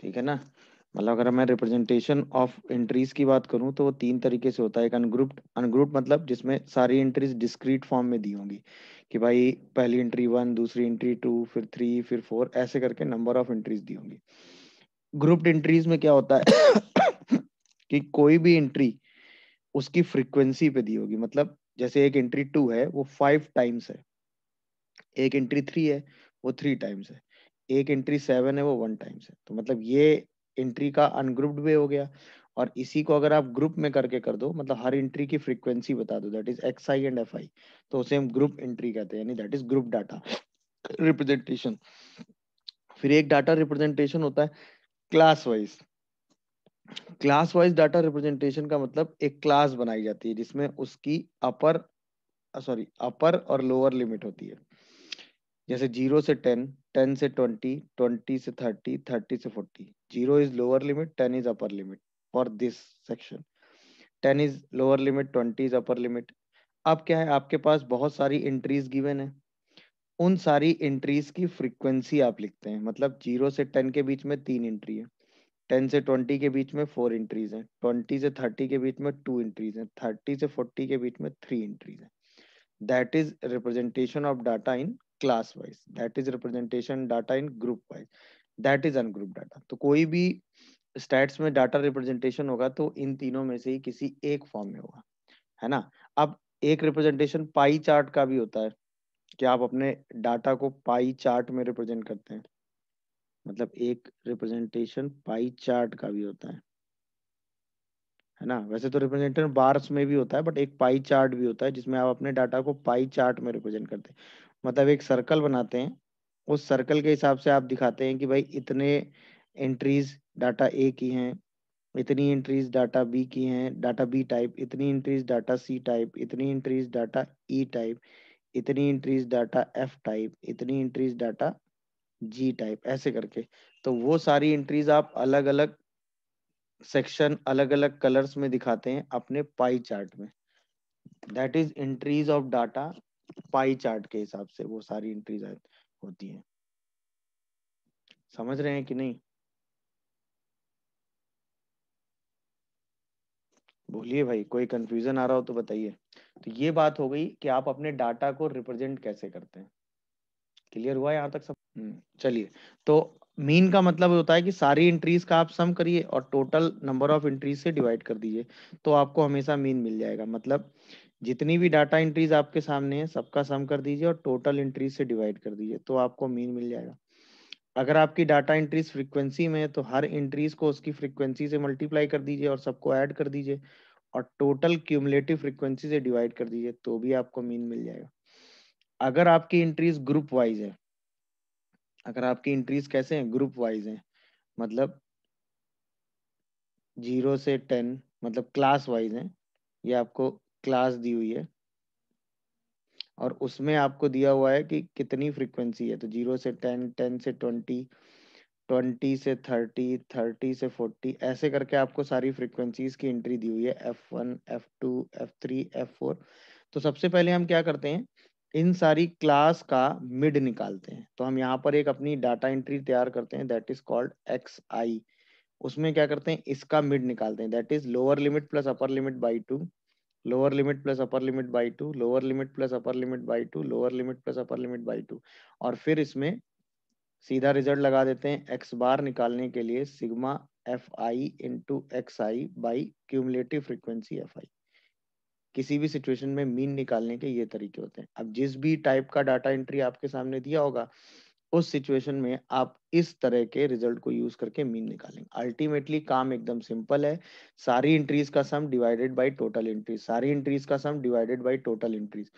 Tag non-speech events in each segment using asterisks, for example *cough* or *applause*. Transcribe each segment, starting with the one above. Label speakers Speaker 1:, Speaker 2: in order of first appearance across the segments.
Speaker 1: ठीक है ना मतलब अगर मैं रिप्रेजेंटेशन ऑफ एंट्रीज की बात करूं तो वो तीन तरीके से होता है एक अनग्रुप्ड अनग्रुप्ड मतलब जिसमें सारी एंट्रीज डिस्क्रीट फॉर्म में दी होंगी कि भाई पहली एंट्री वन दूसरी एंट्री टू फिर थ्री फिर फोर ऐसे करके नंबर ऑफ एंट्रीज दी होंगी ग्रुप्ड एंट्रीज में क्या होता है कि कोई भी एंट्री उसकी फ्रिक्वेंसी पे दी होगी मतलब जैसे एक एंट्री टू है वो फाइव टाइम्स है एक एंट्री थ्री है वो थ्री टाइम्स है एक एंट्री सेवन है वो वन टाइम्स है तो मतलब ये एंट्री का अनग्रुप्ड वे हो गया और इसी को अगर आप ग्रुप में करके कर दो मतलब हर एंट्री की फ्रीक्वेंसी बता दो that is X I and F I तो उसे हम ग्रुप एंट्री कहते हैं that is group data representation फिर एक डाटा रिप्रेजेंटेशन होता है class wise class wise data representation का मतलब एक क्लास बनाई जाती है जिसमें उसकी अपर सॉरी अपर और लोअर लिमिट होती है जैसे जीरो से टेन टेन से ट्वेंटी ट्वेंटी से थर्टी थर्टी से forty zero is lower limit ten is upper limit for this section ten is lower limit twenty is upper limit अब क्या है आपके पास बहुत सारी एंट्रीज गिवन है उन सारी एंट्रीज की फ्रीक्वेंसी आप लिखते हैं मतलब जीरो से टेन के बीच में तीन एंट्री है टेन से ट्वेंटी के बीच में फोर एंट्रीज है ट्वेंटी से थर्टी के बीच में टू एंट्रीज है थर्टी से फोर्टी के बीच में थ्री एंट्रीज है that is representation of data in class wise that is representation data in group wise that is ungroup data तो कोई भी स्टैट्स में डाटा रिप्रेजेंटेशन होगा तो इन तीनों में से ही किसी एक फॉर्म में होगा है ना अब एक रिप्रेजेंटेशन पाई चार्ट का भी होता है कि आप अपने डाटा को पाई चार्ट में रिप्रेजेंट करते हैं मतलब एक रिप्रेजेंटेशन पाई चार्ट का भी होता है है ना वैसे तो रिप्रेजेंटेशन बार्स में भी होता है बट एक पाई चार्ट भी होता है जिसमें आप अपने डाटा को पाई चार्ट में रिप्रेजेंट करते हैं मतलब एक सर्कल बनाते हैं उस सर्कल के हिसाब से आप दिखाते हैं कि भाई इतने एंट्रीज डाटा ए की हैं इतनी एंट्रीज डाटा बी की हैं डाटा बी टाइप इतनी एंट्रीज डाटा सी टाइप इतनी एंट्रीज डाटा ई टाइप इतनी एंट्रीज डाटा एफ टाइप इतनी एंट्रीज डाटा जी टाइप ऐसे करके तो वो सारी एंट्रीज आप अलग अलग सेक्शन अलग अलग कलर्स में दिखाते हैं अपने पाई चार्ट में that is entries of data pie chart के हिसाब से वो सारी एंट्रीज होती हैं समझ रहे हैं कि नहीं बोलिए भाई कोई कंफ्यूजन आ रहा हो तो बताइए तो ये बात हो गई कि आप अपने डाटा को रिप्रेजेंट कैसे करते हैं क्लियर हुआ यहाँ तक सब हम्म, चलिए तो मीन का मतलब होता है कि सारी एंट्रीज का आप सम करिए और टोटल नंबर ऑफ एंट्रीज से डिवाइड कर दीजिए तो आपको हमेशा मीन मिल जाएगा मतलब जितनी भी डाटा एंट्रीज आपके सामने है सबका सम कर दीजिए और टोटल एंट्रीज से डिवाइड कर दीजिए तो आपको मीन मिल जाएगा अगर आपकी डाटा एंट्रीज फ्रीक्वेंसी में है तो हर एंट्रीज को उसकी फ्रीक्वेंसी से मल्टीप्लाई कर दीजिए और सबको ऐड कर दीजिए और टोटल क्यूमलेटिव फ्रीक्वेंसी से डिवाइड कर दीजिए तो भी आपको मीन मिल जाएगा अगर आपकी एंट्रीज ग्रुप वाइज है अगर आपकी एंट्रीज कैसे हैं ग्रुप वाइज हैं मतलब जीरो से टेन मतलब क्लास वाइज हैं ये आपको क्लास दी हुई है और उसमें आपको दिया हुआ है कि कितनी फ्रीक्वेंसी है तो जीरो से टेन टेन से ट्वेंटी ट्वेंटी से थर्टी थर्टी से फोर्टी ऐसे करके आपको सारी फ्रीक्वेंसीज की एंट्री दी हुई है F one F two F three F four तो सबसे पहले हम क्या करते हैं इन सारी क्लास का मिड निकालते हैं तो हम यहाँ पर एक अपनी डाटा एंट्री तैयार करते हैं that is called X I उसमें क्या करते हैं इसका मिड निकालते हैं that is lower limit plus upper limit by two lower limit plus upper limit by two lower limit plus upper limit by two lower limit plus upper limit by two और फिर इसमें सीधा result लगा देते हैं x बार निकालने के लिए sigma F I into X I by cumulative frequency F I किसी भी सिचुएशन में मीन निकालने के ये तरीके होते हैं अब जिस भी टाइप का डाटा एंट्री आपके सामने दिया होगा उस सिचुएशन में आप इस तरह के रिजल्ट को यूज करके मीन निकालेंगे अल्टीमेटली काम एकदम सिंपल है सारी एंट्रीज का sum divided by total entries सारी एंट्रीज का sum divided by total entries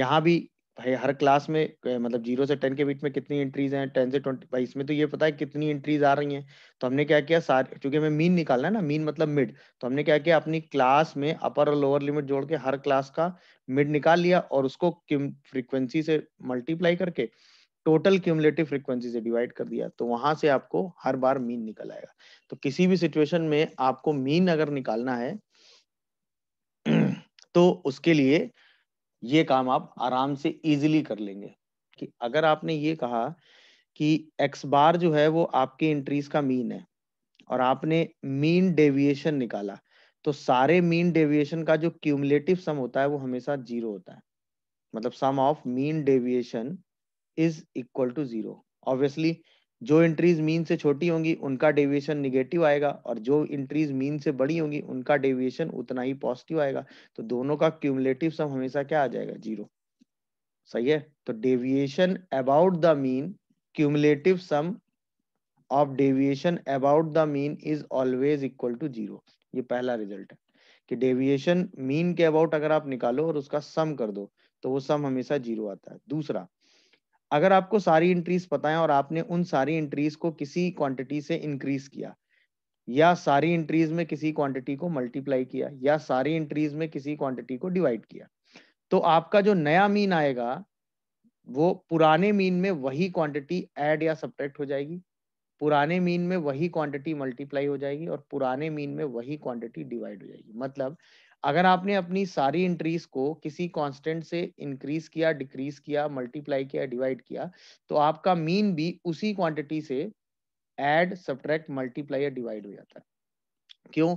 Speaker 1: यहाँ भी भाई हर क्लास में मतलब जीरो से टेन के बीच में कितनी एंट्रीज हैं टेन से ट्वेंटी भाई इसमें तो ये पता है कितनी एंट्रीज आ रही हैं तो हमने क्या किया सारे चूंकि हमें मीन निकालना है ना मीन मतलब मिड तो हमने क्या किया अपनी क्लास में अपर और लोअर लिमिट जोड़ के हर क्लास का मिड निकाल लिया और उसको फ्रीक्वेंसी से मल्टीप्लाई करके टोटल क्यूमलेटिव फ्रीक्वेंसी से डिवाइड कर दिया तो वहां से आपको हर बार मीन निकल आएगा तो किसी भी सिचुएशन में आपको मीन अगर निकालना है तो उसके लिए ये काम आप आराम से इजीली कर लेंगे कि अगर आपने ये कहा कि एक्स बार जो है वो आपके एंट्रीज का मीन है और आपने मीन डेविएशन निकाला तो सारे मीन डेविएशन का जो क्यूमलेटिव सम होता है वो हमेशा जीरो होता है मतलब sum of mean deviation is equal to zero obviously जो एंट्रीज मीन से छोटी होंगी उनका डेविएशन निगेटिव आएगा और जो एंट्रीज मीन से बड़ी होंगी उनका डेविएशन उतना ही पॉजिटिव आएगा तो दोनों का क्यूमलेटिव सम हमेशा क्या आ जाएगा जीरो सही है तो deviation about the mean cumulative sum of deviation about the mean is always equal to zero ये पहला रिजल्ट है कि डेविएशन मीन के अबाउट अगर आप निकालो और उसका सम कर दो तो वो सम हमेशा जीरो आता है दूसरा अगर आपको सारी एंट्रीज पता है और आपने उन सारी एंट्रीज को किसी क्वांटिटी से इंक्रीज किया या सारी एंट्रीज में किसी क्वांटिटी को मल्टीप्लाई किया या सारी एंट्रीज में किसी क्वांटिटी को डिवाइड किया तो आपका जो नया मीन आएगा वो पुराने मीन में वही क्वांटिटी ऐड या सब्ट्रैक्ट हो जाएगी पुराने मीन में वही क्वांटिटी मल्टीप्लाई हो जाएगी और पुराने मीन में वही क्वांटिटी डिवाइड हो जाएगी मतलब अगर आपने अपनी सारी इंट्रीज को किसी कांस्टेंट से इंक्रीज किया डिक्रीज किया मल्टीप्लाई किया डिवाइड किया तो आपका मीन भी उसी क्वांटिटी से एड सब्ट्रैक्ट मल्टीप्लाई या डिवाइड हो जाता है क्यों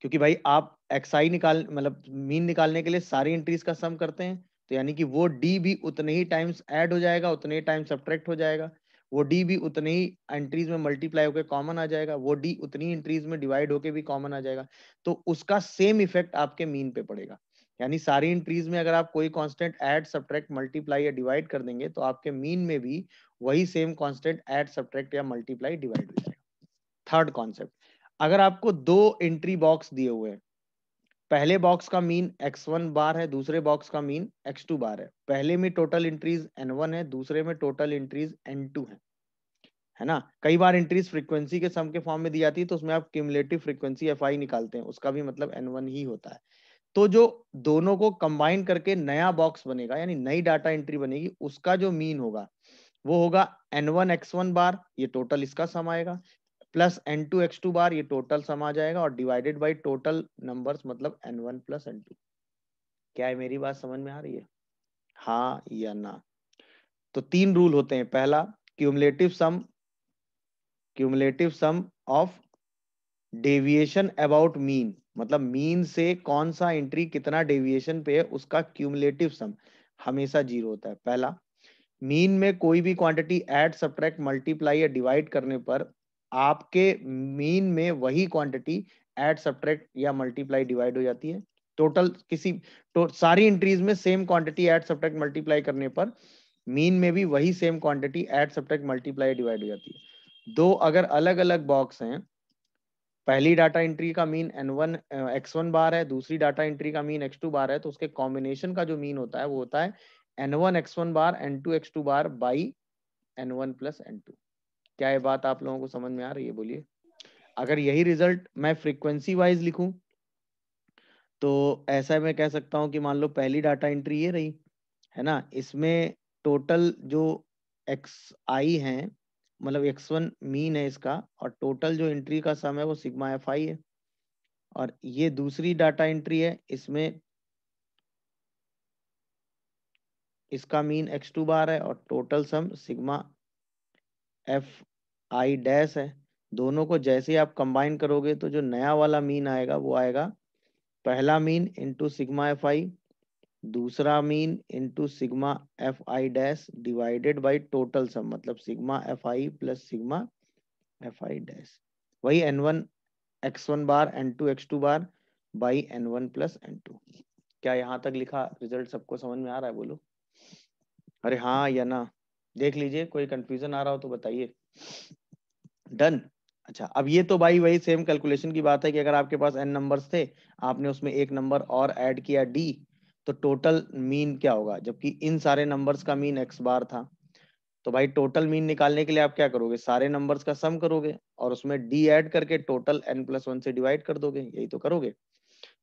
Speaker 1: क्योंकि भाई आप एक्सआई निकाल मतलब मीन निकालने के लिए सारी इंट्रीज का सम करते हैं तो यानी कि वो डी भी उतने ही टाइम्स एड हो जाएगा उतने ही टाइम सब्ट्रैक्ट हो जाएगा वो डी भी उतने ही एंट्रीज में मल्टीप्लाई होकर कॉमन आ जाएगा वो डी उतनी एंट्रीज में डिवाइड होकर भी कॉमन आ जाएगा तो उसका सेम इफेक्ट आपके मीन पे पड़ेगा यानी सारी इंट्रीज में अगर आप कोई कांस्टेंट ऐड सब्ट्रैक्ट मल्टीप्लाई या डिवाइड कर देंगे तो आपके मीन में भी वही सेम कांस्टेंट ऐड सब्ट्रैक्ट या मल्टीप्लाई डिवाइड हो जाएगा थर्ड कॉन्सेप्ट अगर आपको दो एंट्री बॉक्स दिए हुए हैं पहले बॉक्स का मीन x1 बार है दूसरे बॉक्स का मीन x2 बार है पहले में टोटल एंट्रीज n1 है दूसरे में टोटल एंट्रीज n2 है है ना कई बार एंट्रीज फ्रीक्वेंसी के सम के फॉर्म में दी जाती है तो उसमें आप क्यूमलेटिव फ्रीक्वेंसी एफ निकालते हैं उसका भी मतलब एन ही होता है तो जो दोनों को कंबाइन करके नया बॉक्स बनेगा यानी नई डाटा एंट्री बनेगी उसका जो मीन होगा वो होगा n1 x1 बार ये टोटल इसका सम आएगा plus N two x two bar ये टोटल सम आ जाएगा और डिवाइडेड बाई टोटल नंबर्स मतलब N one plus N two क्या है मेरी बात समझ में आ रही है हा या ना तो तीन रूल होते हैं पहला cumulative sum cumulative sum of deviation about mean मतलब मीन से कौन सा एंट्री कितना डेविएशन पे है उसका क्यूमलेटिव सम हमेशा जीरो होता है पहला मीन में कोई भी क्वांटिटी ऐड सब्ट्रैक्ट मल्टीप्लाई या डिवाइड करने पर आपके मीन में वही क्वांटिटी एड सब्ट्रैक्ट या मल्टीप्लाई डिवाइड हो जाती है टोटल किसी तो सारी एंट्रीज में same quantity add subtract multiply करने पर मीन में भी वही same quantity add subtract multiply divide हो जाती है दो अगर अलग अलग बॉक्स हैं पहली डाटा एंट्री का mean N one x one bar है दूसरी डाटा एंट्री का मीन एक्स टू बार है तो उसके कॉम्बिनेशन का जो मीन होता है वो होता है N one x one bar N two x two bar by N one plus N two क्या ये बात आप लोगों को समझ में आ रही है बोलिए अगर यही रिजल्ट मैं फ्रीक्वेंसी वाइज लिखूं तो ऐसा मैं कह सकता हूं कि मान लो पहली डाटा एंट्री ये रही है ना इसमें टोटल जो एक्स आई है मतलब एक्स वन मीन है इसका और टोटल जो एंट्री का सम है वो सिग्मा एफ आई है और ये दूसरी डाटा एंट्री है इसमें इसका मीन एक्स टू बार है और total sum sigma F I dash है दोनों को जैसे आप कंबाइन करोगे तो जो नया वाला मीन आएगा वो आएगा पहला mean into sigma F I दूसरा mean into sigma F I dash divided by total sum मतलब sigma F I plus sigma F I dash वही N one x one bar N two x two bar by N one plus N two क्या यहाँ तक लिखा result सबको समझ में आ रहा है बोलो अरे हाँ या ना देख लीजिए कोई कंफ्यूजन आ रहा हो तो बताइए डन अच्छा अब ये तो भाई वही सेम कैलकुलेशन की बात है कि अगर आपके पास एन नंबर थे आपने उसमें एक नंबर और एड किया डी तो टोटल मीन क्या होगा जबकि इन सारे नंबर्स का मीन एक्स बार था तो भाई टोटल मीन निकालने के लिए आप क्या करोगे सारे नंबर्स का सम करोगे और उसमें डी ऐड करके टोटल एन प्लस वन से डिवाइड कर दोगे यही तो करोगे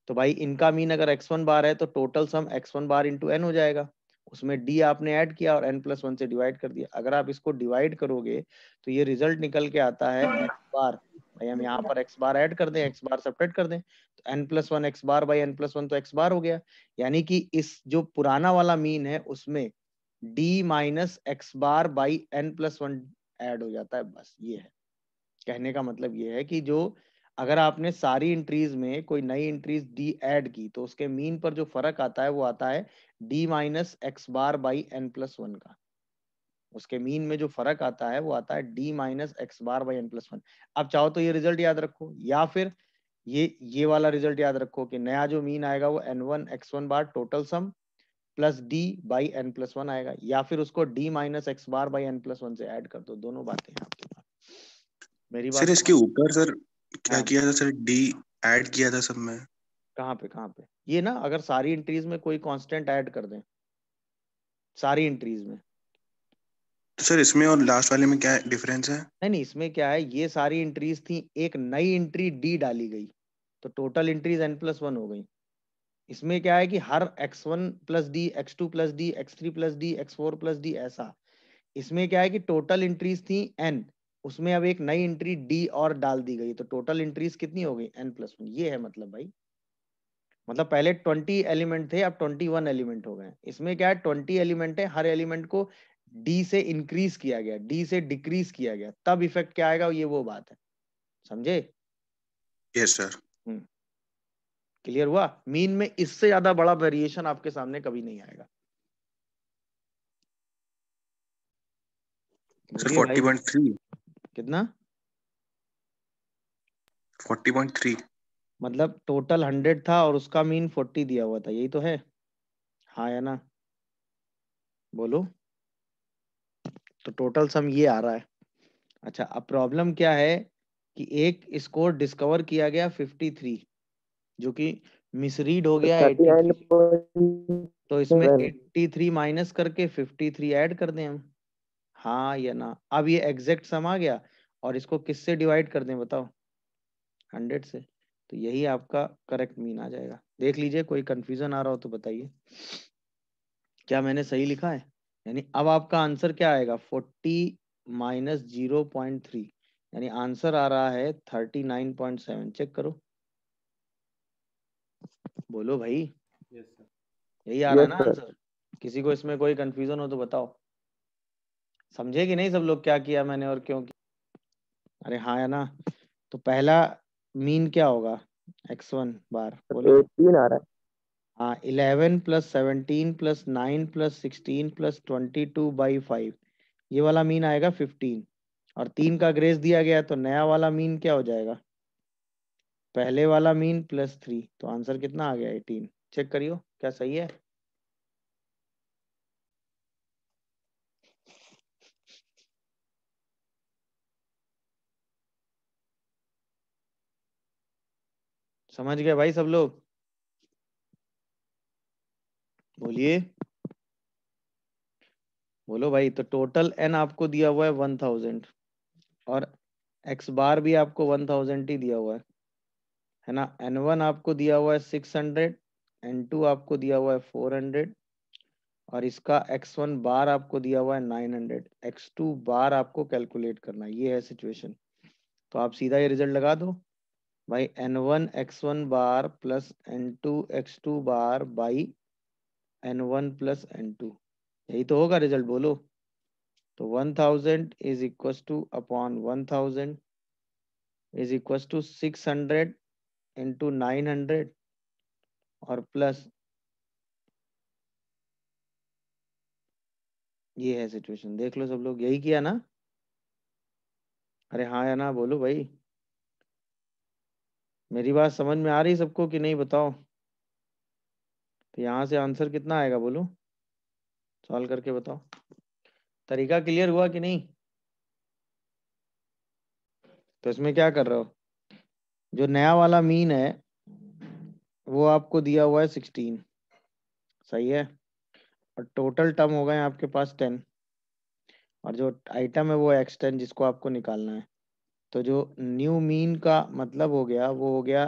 Speaker 1: तो भाई इनका मीन अगर एक्स वन बार है तो total sum X one bar into N हो जाएगा उसमें डी आपने ऐड किया और एन प्लस वन से डिवाइड कर दिया अगर आप इसको डिवाइड करोगे तो ये रिजल्ट निकल के आता है एक्स बार भाई हम यहाँ पर एक्स बार ऐड कर दें एक्स बार सपरेट कर दें तो N plus one X bar by N plus one तो एक्स बार हो गया यानी कि इस जो पुराना वाला मीन है उसमें D minus x bar by N plus one add हो जाता है बस ये है कहने का मतलब ये है कि जो अगर आपने सारी इंट्रीज में कोई नई इंट्रीज डी ऐड की तो उसके मीन पर जो फर्क आता है वो आता है D minus x bar by N plus one का उसके मीन में जो फर्क आता है वो आता है D minus x bar by N plus one अब चाहो तो ये रिजल्ट याद रखो या फिर ये ये वाला रिजल्ट याद रखो कि नया जो मीन आएगा वो n one x one bar total sum plus d by N plus one आएगा या फिर उसको d minus x bar by N plus one से एड कर दो दोनों बातें आपके पास मेरी बात सर इसके ऊपर सर क्या हाँ। किया था सर डी ऐड किया था सब में कहाँ पे कहाँ पे ये ना अगर सारी एंट्रीज में कोई कांस्टेंट ऐड कर दें सारी एंट्रीज में तो सर इसमें और लास्ट वाले में क्या डिफरेंस है नहीं नहीं इसमें क्या है ये सारी एंट्रीज थी एक नई एंट्री डी डाली गई तो total entries n plus one हो गई इसमें क्या है कि हर x one plus d x two plus d x three plus d x four plus d ऐसा इसमें क्या है कि टोटल एंट्रीज थी एन उसमें अब एक नई एंट्री डी और डाल दी गई तो टोटल एंट्रीज कितनी हो गई एन प्लस वन ये है मतलब भाई मतलब पहले ट्वेंटी एलिमेंट थे अब ट्वेंटी वन एलिमेंट हो गए इसमें क्या है ट्वेंटी एलिमेंट है हर एलिमेंट को डी से इंक्रीज किया गया डी से डिक्रीज किया गया तब इफेक्ट क्या आएगा ये वो बात है समझे यस सर क्लियर हुआ मीन में इससे ज्यादा बड़ा वेरिएशन आपके सामने कभी नहीं आएगा सर 40.3 कितना 40.3 मतलब टोटल 100 था और उसका मीन 40 दिया हुआ था यही तो है हाँ या ना बोलो तो टोटल सम ये आ रहा है अच्छा अब प्रॉब्लम क्या है कि एक स्कोर डिस्कवर किया गया 53 जो कि मिसरीड हो गया 83 तो इसमें 83 माइनस करके 53 ऐड कर दें हम हाँ या ना अब ये एग्जैक्ट सम आ गया और इसको किससे डिवाइड कर दें बताओ हंड्रेड से तो यही आपका करेक्ट मीन आ जाएगा देख लीजिए कोई कंफ्यूजन आ रहा हो तो बताइए क्या मैंने सही लिखा है यानी अब आपका आंसर क्या आएगा forty minus zero point three यानी आंसर आ रहा है thirty nine point seven check करो बोलो भाई यही आ रहा है ना आंसर किसी को इसमें कोई कंफ्यूजन हो तो बताओ समझे कि नहीं सब लोग क्या किया मैंने और क्यों किया अरे हाँ है ना तो पहला मीन क्या होगा एक्स वन बार बोलो तीन आ रहा है हाँ eleven plus seventeen plus nine plus sixteen plus twenty two by five ये वाला मीन आएगा फिफ्टीन और तीन का ग्रेस दिया गया तो नया वाला मीन क्या हो जाएगा पहले वाला मीन प्लस थ्री तो आंसर कितना आ गया एटीन चेक करियो क्या सही है समझ गए भाई सब लोग बोलिए बोलो भाई तो टोटल एन आपको दिया हुआ है वन थाउजेंड और एक्स बार भी आपको वन थाउजेंड ही दिया हुआ है है ना एन वन आपको दिया हुआ है सिक्स हंड्रेड एन टू आपको दिया हुआ है फोर हंड्रेड और इसका एक्स वन बार आपको दिया हुआ है nine hundred x two bar आपको कैलकुलेट करना ये है सिचुएशन तो आप सीधा ये रिजल्ट लगा दो plus N two x two bar by N one plus N two यही तो होगा रिजल्ट बोलो तो thousand is equal to upon thousand is equal to 600 nine hundred और प्लस ये है सिचुएशन देख लो सब लोग यही किया ना अरे हाँ या ना बोलो भाई मेरी बात समझ में आ रही सबको कि नहीं बताओ तो यहाँ से आंसर कितना आएगा बोलो सॉल्व करके बताओ तरीका क्लियर हुआ कि नहीं तो इसमें क्या कर रहे हो जो नया वाला मीन है वो आपको दिया हुआ है सिक्सटीन सही है और टोटल टर्म हो गए आपके पास टेन और जो आइटम है वो एक्स टेन जिसको आपको निकालना है तो जो न्यू मीन का मतलब हो गया वो हो गया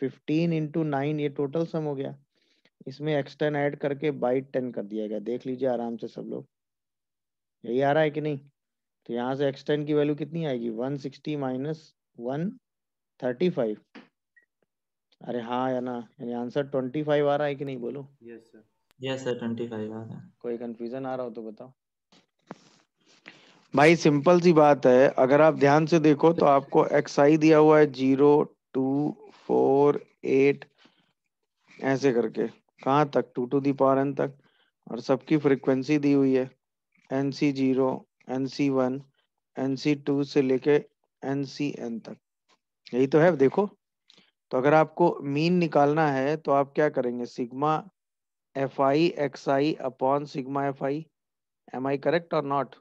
Speaker 1: फिफ्टीन इंटू नाइन ये टोटल सम हो गया इसमें एक्सटर्न ऐड करके बाई टेन कर दिया गया देख लीजिए आराम से सब लोग यही आ रहा है कि नहीं तो यहाँ से एक्सटर्न की वैल्यू कितनी आएगी one sixty minus one thirty five अरे हाँ या ना यानी आंसर ट्वेंटी फाइव आ रहा है कि नहीं बोलो yes sir yes sir twenty five आ रहा है कोई कंफ्यूजन आ रहा हो तो बताओ भाई सिंपल सी बात है अगर आप ध्यान से देखो तो आपको एक्स आई दिया हुआ है जीरो टू फोर एट ऐसे करके कहाँ तक two to the power n तक और सबकी फ्रीक्वेंसी दी हुई है n c zero n c one n c two से लेके एन सी एन तक यही तो है देखो तो अगर आपको मीन निकालना है तो आप क्या करेंगे sigma F I x i upon sigma F i am I correct और नॉट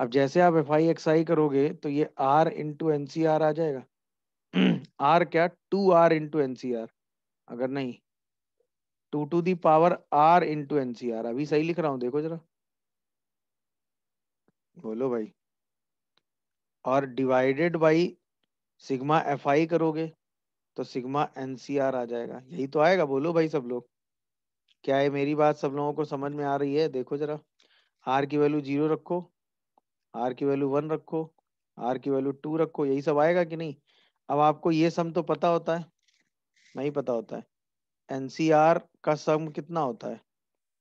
Speaker 1: अब जैसे आप एफ आई एक्स आई करोगे तो ये r into n c r आ जाएगा आर *clears throat* क्या two r into n c r अगर नहीं two to the power r into n c r अभी सही लिख रहा हूं देखो जरा बोलो भाई और divided by sigma F i करोगे तो सिग्मा एन सी आर आ जाएगा यही तो आएगा बोलो भाई सब लोग क्या है मेरी बात सब लोगों को समझ में आ रही है देखो जरा आर की वैल्यू जीरो रखो आर की वैल्यू वन रखो आर की वैल्यू टू रखो यही सब आएगा कि नहीं अब आपको ये सम तो पता होता है नहीं पता होता है एन सी आर का सम कितना होता है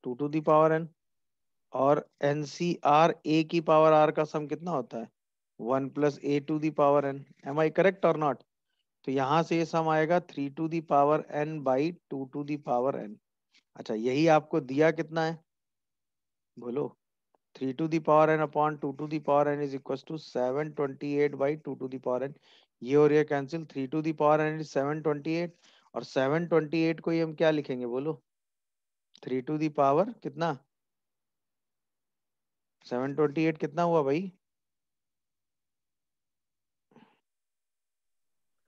Speaker 1: two to the power n और एन सी आर ए की पावर आर का सम कितना होता है one plus a to the power n am I correct और नॉट तो यहाँ से ये सम आएगा three to the power n by two to the power n अच्छा यही आपको दिया कितना है बोलो 3 to the power n upon 2 to the power n is equals to 728 by 2 to the power n ये और ये cancel 3 to the power n is 728 और 728 को ये हम क्या लिखेंगे बोलो 3 to the power कितना 728 कितना हुआ भाई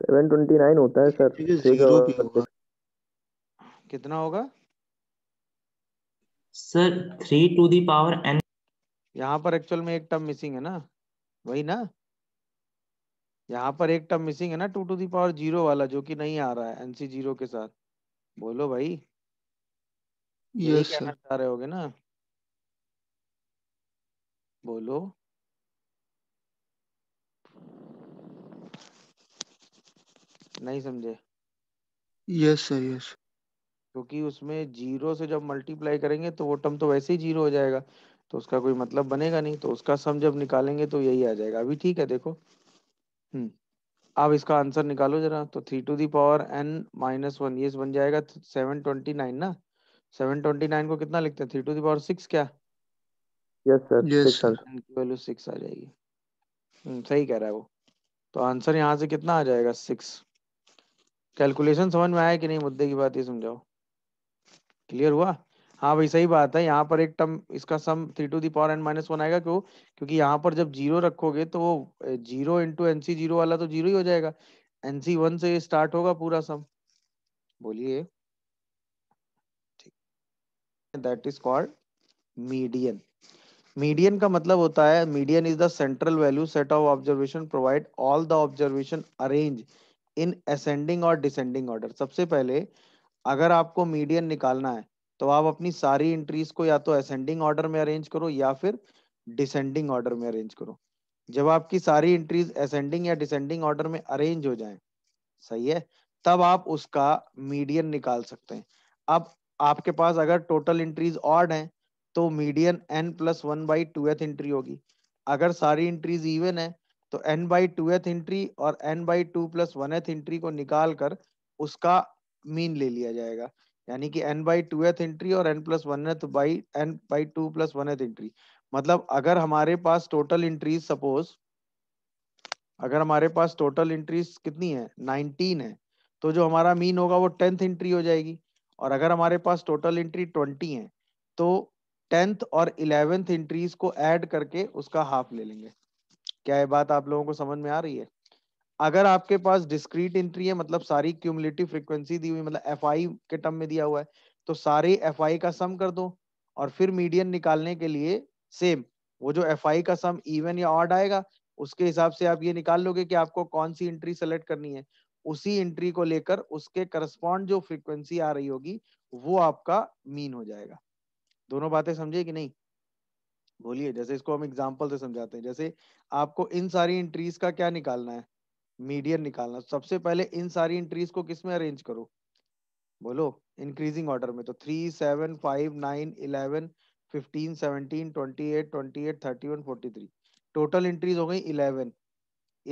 Speaker 1: 729 होता है सर कितना होगा sir three to the power n यहाँ पर एक्चुअल में एक टर्म मिसिंग है ना वही ना यहाँ पर एक टर्म मिसिंग है ना two to the power zero वाला जो कि नहीं आ रहा है एनसी जीरो के साथ बोलो भाई तो ये कहना चाह रहे होगे ना बोलो नहीं समझे यस सर यस क्योंकि उसमें जीरो से जब मल्टीप्लाई करेंगे तो वो टर्म तो वैसे ही जीरो हो जाएगा तो उसका कोई मतलब बनेगा नहीं तो उसका सम जब निकालेंगे तो यही आ जाएगा अभी ठीक है देखो हम्म अब इसका आंसर निकालो जरा तो three to the power n minus one ये बन जाएगा सेवन ट्वेंटी नाइन ना सेवन ट्वेंटी नाइन को कितना लिखते हैं थ्री टू दावर सिक्स क्या यस सर वैल्यू सिक्स आ जाएगी हम्म, सही कह रहा है वो तो आंसर यहाँ से कितना आ जाएगा सिक्स कैलकुलेशन समझ में आया कि नहीं मुद्दे की बात ये समझाओ क्लियर हुआ हाँ भाई सही बात है यहाँ पर एक टर्म इसका sum three to the power n minus one आएगा क्यों क्योंकि यहाँ पर जब जीरो रखोगे तो वो जीरो इंटू एनसी जीरो वाला तो जीरो ही हो जाएगा एनसी वन से स्टार्ट होगा पूरा सम बोलिए that is called median median का मतलब होता है median is the central value set of observation provide all the observation arrange in ascending और डिसेंडिंग ऑर्डर सबसे पहले अगर आपको मीडियन निकालना है तो आप अपनी सारी एंट्रीज को या तो असेंडिंग ऑर्डर में अरेंज करो या फिर डिसेंडिंग ऑर्डर में अरेंज करो जब आपकी सारी एंट्रीज असेंडिंग या डिसेंडिंग ऑर्डर में अरेंज हो जाए सही है तब आप उसका मीडियन निकाल सकते हैं अब आपके पास अगर टोटल एंट्रीज ऑर्ड है तो median n plus one by two th entry होगी अगर सारी एंट्रीज इवन है तो N by two th entry और n by two plus one th entry को निकाल कर उसका मीन ले लिया जाएगा यानी कि n by two th entry और N plus one th by n by two plus one th entry मतलब अगर हमारे पास टोटल एंट्रीज सपोज अगर हमारे पास टोटल एंट्रीज कितनी है नाइनटीन है तो जो हमारा मीन होगा वो टेंथ एंट्री हो जाएगी और अगर हमारे पास टोटल एंट्री ट्वेंटी है तो टेंथ और इलेवेंथ एंट्रीज को ऐड करके उसका हाफ ले लेंगे क्या ये बात आप लोगों को समझ में आ रही है अगर आपके पास डिस्क्रीट एंट्री है मतलब सारी क्यूमलेटिव फ्रिक्वेंसी दी हुई मतलब एफ के टर्म में दिया हुआ है तो सारे एफ का सम कर दो और फिर मीडियन निकालने के लिए सेम वो जो एफ का सम इवन या ऑड आएगा उसके हिसाब से आप ये निकाल लोगे कि आपको कौन सी एंट्री सेलेक्ट करनी है उसी एंट्री को लेकर उसके करस्पॉन्ड जो फ्रीक्वेंसी आ रही होगी वो आपका मीन हो जाएगा दोनों बातें समझे कि नहीं बोलिए जैसे इसको हम एग्जाम्पल से समझाते हैं जैसे आपको इन सारी एंट्रीज का क्या निकालना है मीडियन निकालना सबसे पहले इन सारी एंट्रीज को किसमें अरेंज करो बोलो इंक्रीजिंग ऑर्डर में तो three seven five nine eleven fifteen seventeen twenty eight twenty eight thirty one forty three total entries हो गई eleven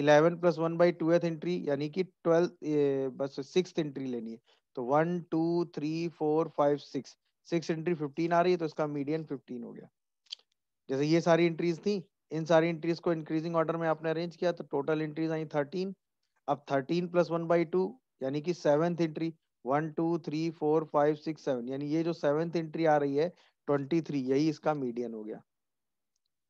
Speaker 1: eleven plus one by twelfth entry यानी कि ट्वेल्थ बस सिक्स एंट्री लेनी है तो one two three four five six six entry fifteen आ रही है तो इसका मीडियम फिफ्टीन हो गया जैसे ये सारी एंट्रीज थी इन सारी इंट्रीज को इंक्रीजिंग ऑर्डर में आपने अरेंज किया तो टोटल इंट्रीज आई थर्टीन अब thirteen plus one by two यानी कि seventh entry one two three four five six seven यानी ये जो सेवेंथ इंट्री आ रही है ट्वेंटी थ्री यही इसका मीडियन हो गया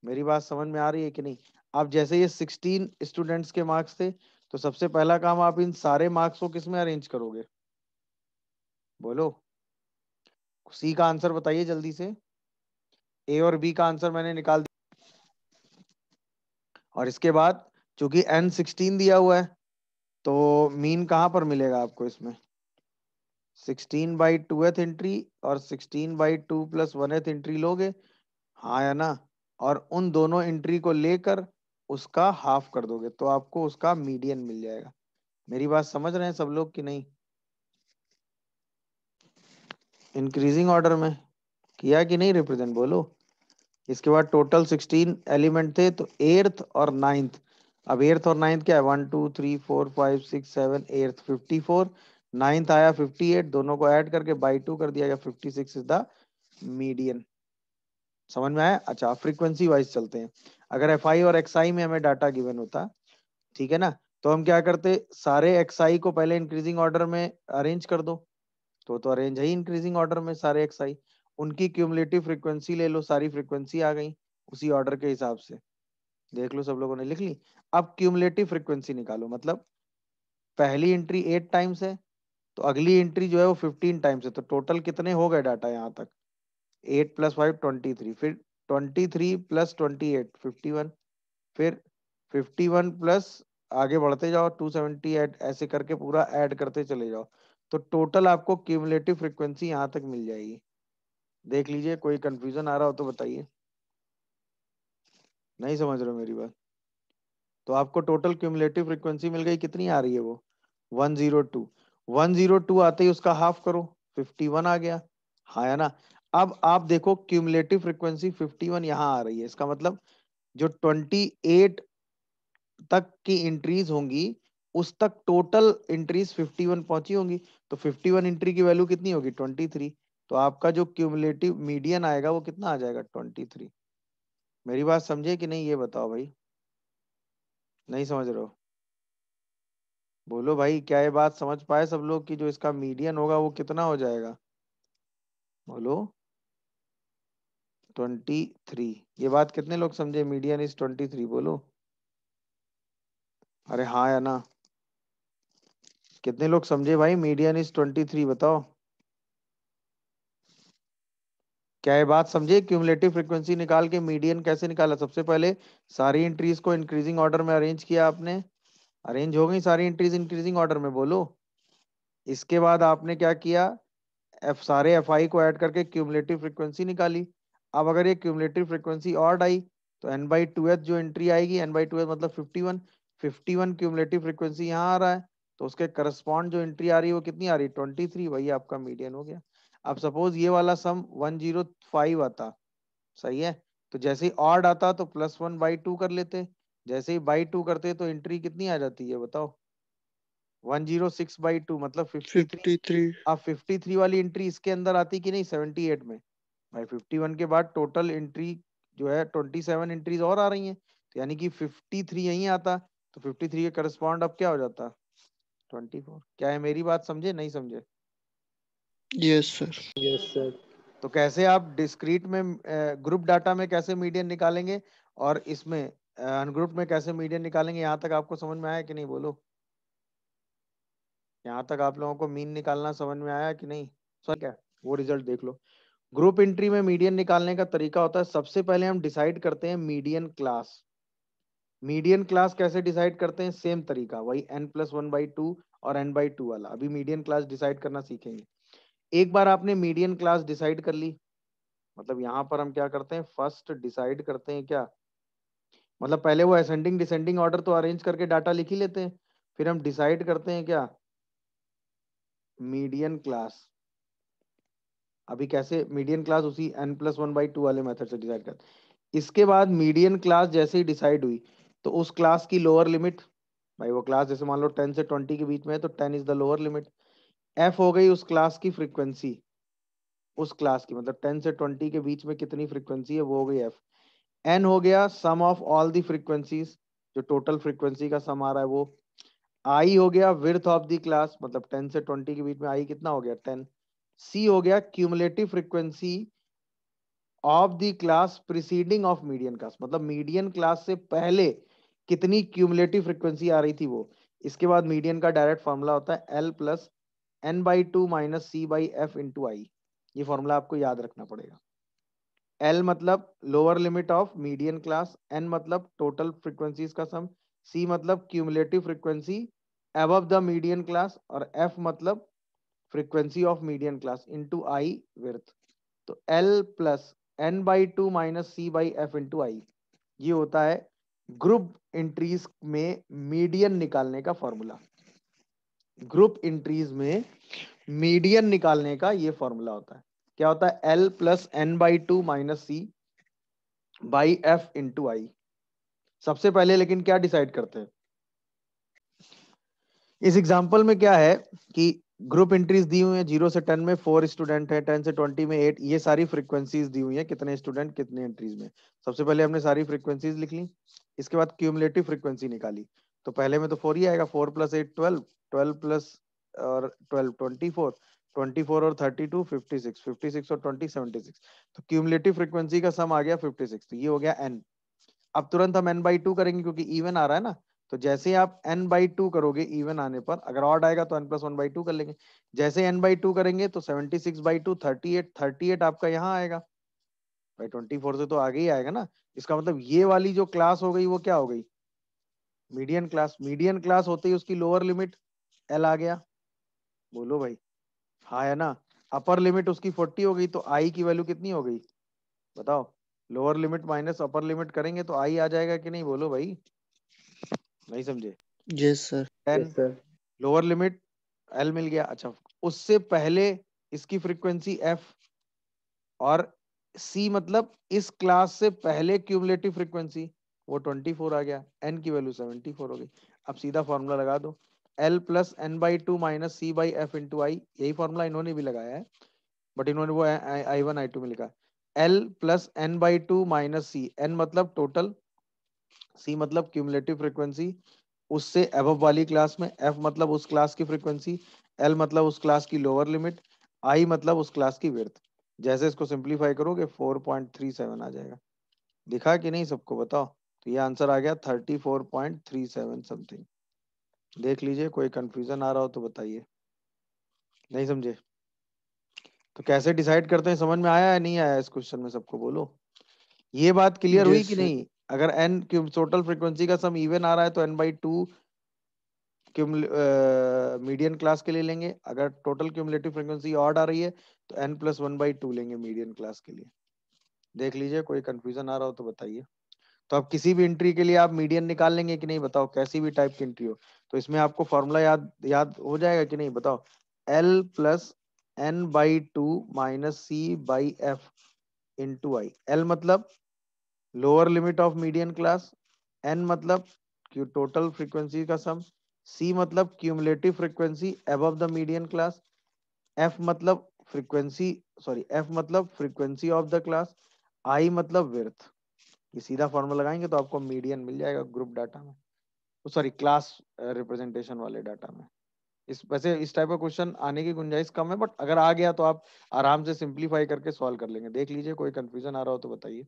Speaker 1: मेरी बात समझ में आ रही है कि नहीं अब जैसे ये सिक्सटीन स्टूडेंट्स के मार्क्स थे तो सबसे पहला काम आप इन सारे मार्क्स को किस में अरेंज करोगे बोलो सी का आंसर बताइए जल्दी से ए और बी का आंसर मैंने निकाल दिया और इसके बाद चूंकि एन सिक्सटीन दिया हुआ है तो मीन कहां पर मिलेगा आपको इसमें sixteen by two th entry और sixteen by two plus one th entry लोगे हाँ या ना और उन दोनों एंट्री को लेकर उसका हाफ कर दोगे तो आपको उसका मीडियन मिल जाएगा मेरी बात समझ रहे हैं सब लोग कि नहीं इंक्रीजिंग ऑर्डर में किया कि नहीं रिप्रेजेंट बोलो इसके बाद टोटल सिक्सटीन एलिमेंट थे तो एर्थ और नाइन्थ अब एर्थ और नाइन्थ क्या है one two three four five six seven eighth fifty four ninth आया फिफ्टी एट दोनों को ऐड करके बाई टू कर दिया गया fifty six is the median समझ में आया अच्छा फ्रीक्वेंसी वाइज चलते हैं अगर एफ और एक्स में हमें डाटा गिवन होता ठीक है ना तो हम क्या करते सारे एक्स को पहले इंक्रीजिंग ऑर्डर में अरेंज कर दो तो तो अरेंज है इंक्रीजिंग ऑर्डर में सारे एक्स उनकी क्यूमलेटिव फ्रिक्वेंसी ले लो सारी फ्रिक्वेंसी आ गई उसी ऑर्डर के हिसाब से देख लो सब लोगों ने लिख ली अब क्यूमलेटिव फ्रिक्वेंसी निकालो मतलब पहली एंट्री एट टाइम्स है तो अगली एंट्री जो है वो फिफ्टीन टाइम्स है तो टोटल कितने हो गए डाटा यहाँ तक eight plus five twenty three फिर twenty three plus twenty eight fifty one फिर फिफ्टी वन प्लस आगे बढ़ते जाओ टू सेवेंटी एट ऐसे करके पूरा ऐड करते चले जाओ तो टोटल आपको क्यूमलेटिव फ्रिक्वेंसी यहाँ तक मिल जाएगी देख लीजिए कोई कंफ्यूजन आ रहा हो तो बताइए नहीं समझ रहे मेरी बात तो आपको टोटल क्यूमलेटिव फ्रिक्वेंसी मिल गई कितनी आ रही है वो 102 102 आते ही उसका हाफ करो 51 आ गया हाँ ना अब आप देखो फ्रिक्वेंसी फिफ्टी 51 यहाँ आ रही है इसका मतलब जो 28 तक की इंट्रीज होंगी उस तक टोटल इंट्रीज 51 पहुंची होंगी तो 51 इंट्री की वैल्यू कितनी होगी 23 तो आपका जो क्यूमुलेटिव मीडियन आएगा वो कितना आ जाएगा ट्वेंटी थ्री मेरी बात समझे कि नहीं ये बताओ भाई नहीं समझ रहे हो बोलो भाई क्या ये बात समझ पाए सब लोग कि जो इसका मीडियन होगा वो कितना हो जाएगा बोलो ट्वेंटी थ्री ये बात कितने लोग समझे मीडियन इज ट्वेंटी थ्री बोलो अरे हाँ या ना कितने लोग समझे भाई मीडियन इज ट्वेंटी थ्री बताओ क्या ये बात समझे क्यूमलेटिव फ्रिक्वेंसी निकाल के मीडियन कैसे निकाला सबसे पहले सारी एंट्रीज को इंक्रीजिंग ऑर्डर में अरेंज किया आपने अरेंज हो गई सारी एंट्रीज इंक्रीजिंग ऑर्डर में बोलो इसके बाद आपने क्या किया एफ सारे एफ आई को ऐड करके क्यूमलेटिव फ्रिक्वेंसी निकाली अब अगर ये क्यूमलेटिव फ्रिक्वेंसी और आई तो एन बाई टू जो एंट्री आएगी एन बाई टू मतलब fifty one fifty one cumulative frequency यहाँ आ रहा है तो उसके करस्पॉन्ड जो एंट्री आ रही है वो कितनी आ रही है ट्वेंटी थ्री वही आपका मीडियन हो गया अब सपोज ये वाला सम 105 आता सही है तो जैसे ही ऑड आता तो प्लस वन बाई टू कर लेते जैसे ही बाई टू करते तो एंट्री कितनी आ जाती है बताओ 106 बाई टू मतलब 53 53 अब 53 वाली एंट्री इसके अंदर आती कि नहीं 78 में भाई 51 के बाद टोटल एंट्री जो है 27 एंट्रीज और आ रही है तो यानी कि 53 यही आता तो 53 के करस्पॉन्ड अब क्या हो जाता 24 क्या है मेरी बात समझे नहीं समझे यस सर यस सर तो कैसे आप डिस्क्रीट में ग्रुप डाटा में कैसे मीडियन निकालेंगे और इसमें अनग्रुप में कैसे मीडियन निकालेंगे यहाँ तक आपको समझ में आया कि नहीं बोलो यहाँ तक आप लोगों को मीन निकालना समझ में आया कि नहीं सर क्या वो रिजल्ट देख लो ग्रुप एंट्री में मीडियन निकालने का तरीका होता है सबसे पहले हम डिसाइड करते हैं मीडियन क्लास मीडियन क्लास कैसे डिसाइड करते हैं सेम तरीका वही n plus one by two और एन बाई टू वाला अभी मीडियन क्लास डिसाइड करना सीखेंगे एक बार आपने मीडियन क्लास डिसाइड कर ली मतलब यहां पर हम क्या करते हैं फर्स्ट डिसाइड करते हैं क्या मतलब पहले वो असेंडिंग डिसेंडिंग ऑर्डर तो अरेंज करके डाटा लिख ही लेते हैं फिर हम डिसाइड करते हैं क्या मीडियन क्लास अभी कैसे मीडियन क्लास उसी n plus one by two वाले मेथड से डिसाइड करते इसके बाद मीडियन क्लास जैसे ही डिसाइड हुई तो उस क्लास की लोअर लिमिट भाई वो क्लास जैसे मान लो टेन से ट्वेंटी के बीच में है तो ten is the lower limit f हो गई उस क्लास की फ्रीक्वेंसी उस क्लास की मतलब टेन से ट्वेंटी के बीच में कितनी फ्रीक्वेंसी है वो हो गई एफ एन हो गया sum of all the frequencies जो टोटल फ्रीक्वेंसी का सम आ रहा है वो आई हो गया विर्थ ऑफ दी क्लास मतलब टेन से ट्वेंटी के बीच में आई कितना हो गया टेन सी हो गया cumulative frequency of the class preceding of median class मतलब मीडियन क्लास से पहले कितनी क्यूमुलेटिव फ्रीक्वेंसी आ रही थी वो इसके बाद मीडियन का डायरेक्ट फॉर्मूला होता है l plus N by two minus C by f into i ये फॉर्मूला आपको याद रखना पड़ेगा एल मतलब lower limit of median class N मतलब टोटल फ्रिक्वेंसीज का सम सी मतलब cumulative frequency above the median class और एफ मतलब frequency of median class into i width तो l plus N by two minus C by f into i ये होता है group entries में मीडियन निकालने का फॉर्मूला ग्रुप इंट्रीज में मीडियन निकालने का ये फॉर्मूला होता है क्या होता है l plus N by two minus C by f into i सबसे पहले लेकिन क्या डिसाइड करते हैं इस एग्जाम्पल में क्या है कि ग्रुप एंट्रीज दी हुई है जीरो से टेन में फोर स्टूडेंट है टेन से ट्वेंटी में एट ये सारी फ्रीक्वेंसीज दी हुई है कितने स्टूडेंट कितने एंट्रीज में सबसे पहले हमने सारी फ्रीक्वेंसीज लिख ली इसके बाद क्यूमुलेटिव फ्रीक्वेंसी निकाली तो पहले में तो फोर ही आएगा four plus eight twelve twelve plus और twelve twenty four twenty four और thirty two fifty six fifty six और ट्वेंटी सेवेंटी सिक्स तो क्यूमलेटिव फ्रिक्वेंसी का सम आ गया फिफ्टी सिक्स तो ये हो गया एन अब तुरंत हम एन बाई टू करेंगे क्योंकि इवन आ रहा है ना तो जैसे आप एन बाई टू करोगे इवन आने पर अगर ऑड आएगा तो N plus one by two कर लेंगे जैसे एन बाई टू करेंगे तो seventy six by two thirty eight thirty eight आपका यहाँ आएगा भाई ट्वेंटी फोर से तो आगे ही आएगा ना इसका मतलब ये वाली जो क्लास हो गई वो क्या हो गई मीडियन क्लास मीडियन क्लास होते ही उसकी लोअर लिमिट एल आ गया बोलो भाई हाँ है ना अपर लिमिट उसकी फोर्टी हो गई तो आई की वैल्यू कितनी हो गई बताओ lower limit minus upper limit करेंगे तो आई आ जाएगा कि नहीं बोलो भाई नहीं समझे yes sir lower limit l मिल गया अच्छा उससे पहले इसकी फ्रीक्वेंसी एफ और सी मतलब इस क्लास से पहले क्यूमलेटिव फ्रीक्वेंसी वो 24 आ गया एन की वैल्यू 74 हो गई अब सीधा फॉर्मूला लगा दो l plus N by two minus C by f into i यही फॉर्मूला इन्होंने भी लगाया है बट इन्होंने वो आई वन आई टू में लिखा L plus N by two minus C N मतलब टोटल सी मतलब क्यूमुलेटिव फ्रिक्वेंसी उससे अब वाली क्लास में एफ मतलब उस क्लास की फ्रिक्वेंसी एल मतलब उस क्लास की लोअर लिमिट आई मतलब उस क्लास की विर्थ जैसे इसको सिंप्लीफाई करोगे 4.37 आ जाएगा दिखा कि नहीं सबको बताओ तो ये आंसर आ गया thirty four point three seven something देख लीजिए कोई कंफ्यूजन आ रहा हो तो बताइए नहीं समझे तो कैसे डिसाइड करते हैं समझ में आया है नहीं आया इस क्वेश्चन में सबको बोलो ये बात क्लियर हुई कि नहीं अगर एन टोटल फ्रीक्वेंसी का सम इवन आ रहा है तो N by two median class के लिए लेंगे अगर टोटल क्यूमलेटिव फ्रीक्वेंसी ऑड आ रही है तो N plus one by two लेंगे मीडियन क्लास के लिए देख लीजिए कोई कंफ्यूजन आ रहा हो तो बताइए तो आप किसी भी एंट्री के लिए आप मीडियम निकाल लेंगे कि नहीं बताओ कैसी भी टाइप की एंट्री हो तो इसमें आपको फॉर्मूला याद याद हो जाएगा कि नहीं बताओ L plus N by two minus C by F into I L मतलब lower limit of medium class N मतलब टोटल फ्रीक्वेंसी का सम सी मतलब cumulative frequency above the medium class F मतलब फ्रीक्वेंसी सॉरी एफ मतलब frequency of the class I मतलब width ये सीधा formula लगाएंगे तो आपको मीडियन मिल जाएगा ग्रुप डाटा में सॉरी क्लास रिप्रेजेंटेशन वाले डाटा में इस वैसे इस टाइप का क्वेश्चन आने की गुंजाइश कम है बट अगर आ गया तो आप आराम से सिंप्लीफाई करके सॉल्व कर लेंगे देख लीजिए कोई कंफ्यूजन आ रहा हो तो बताइए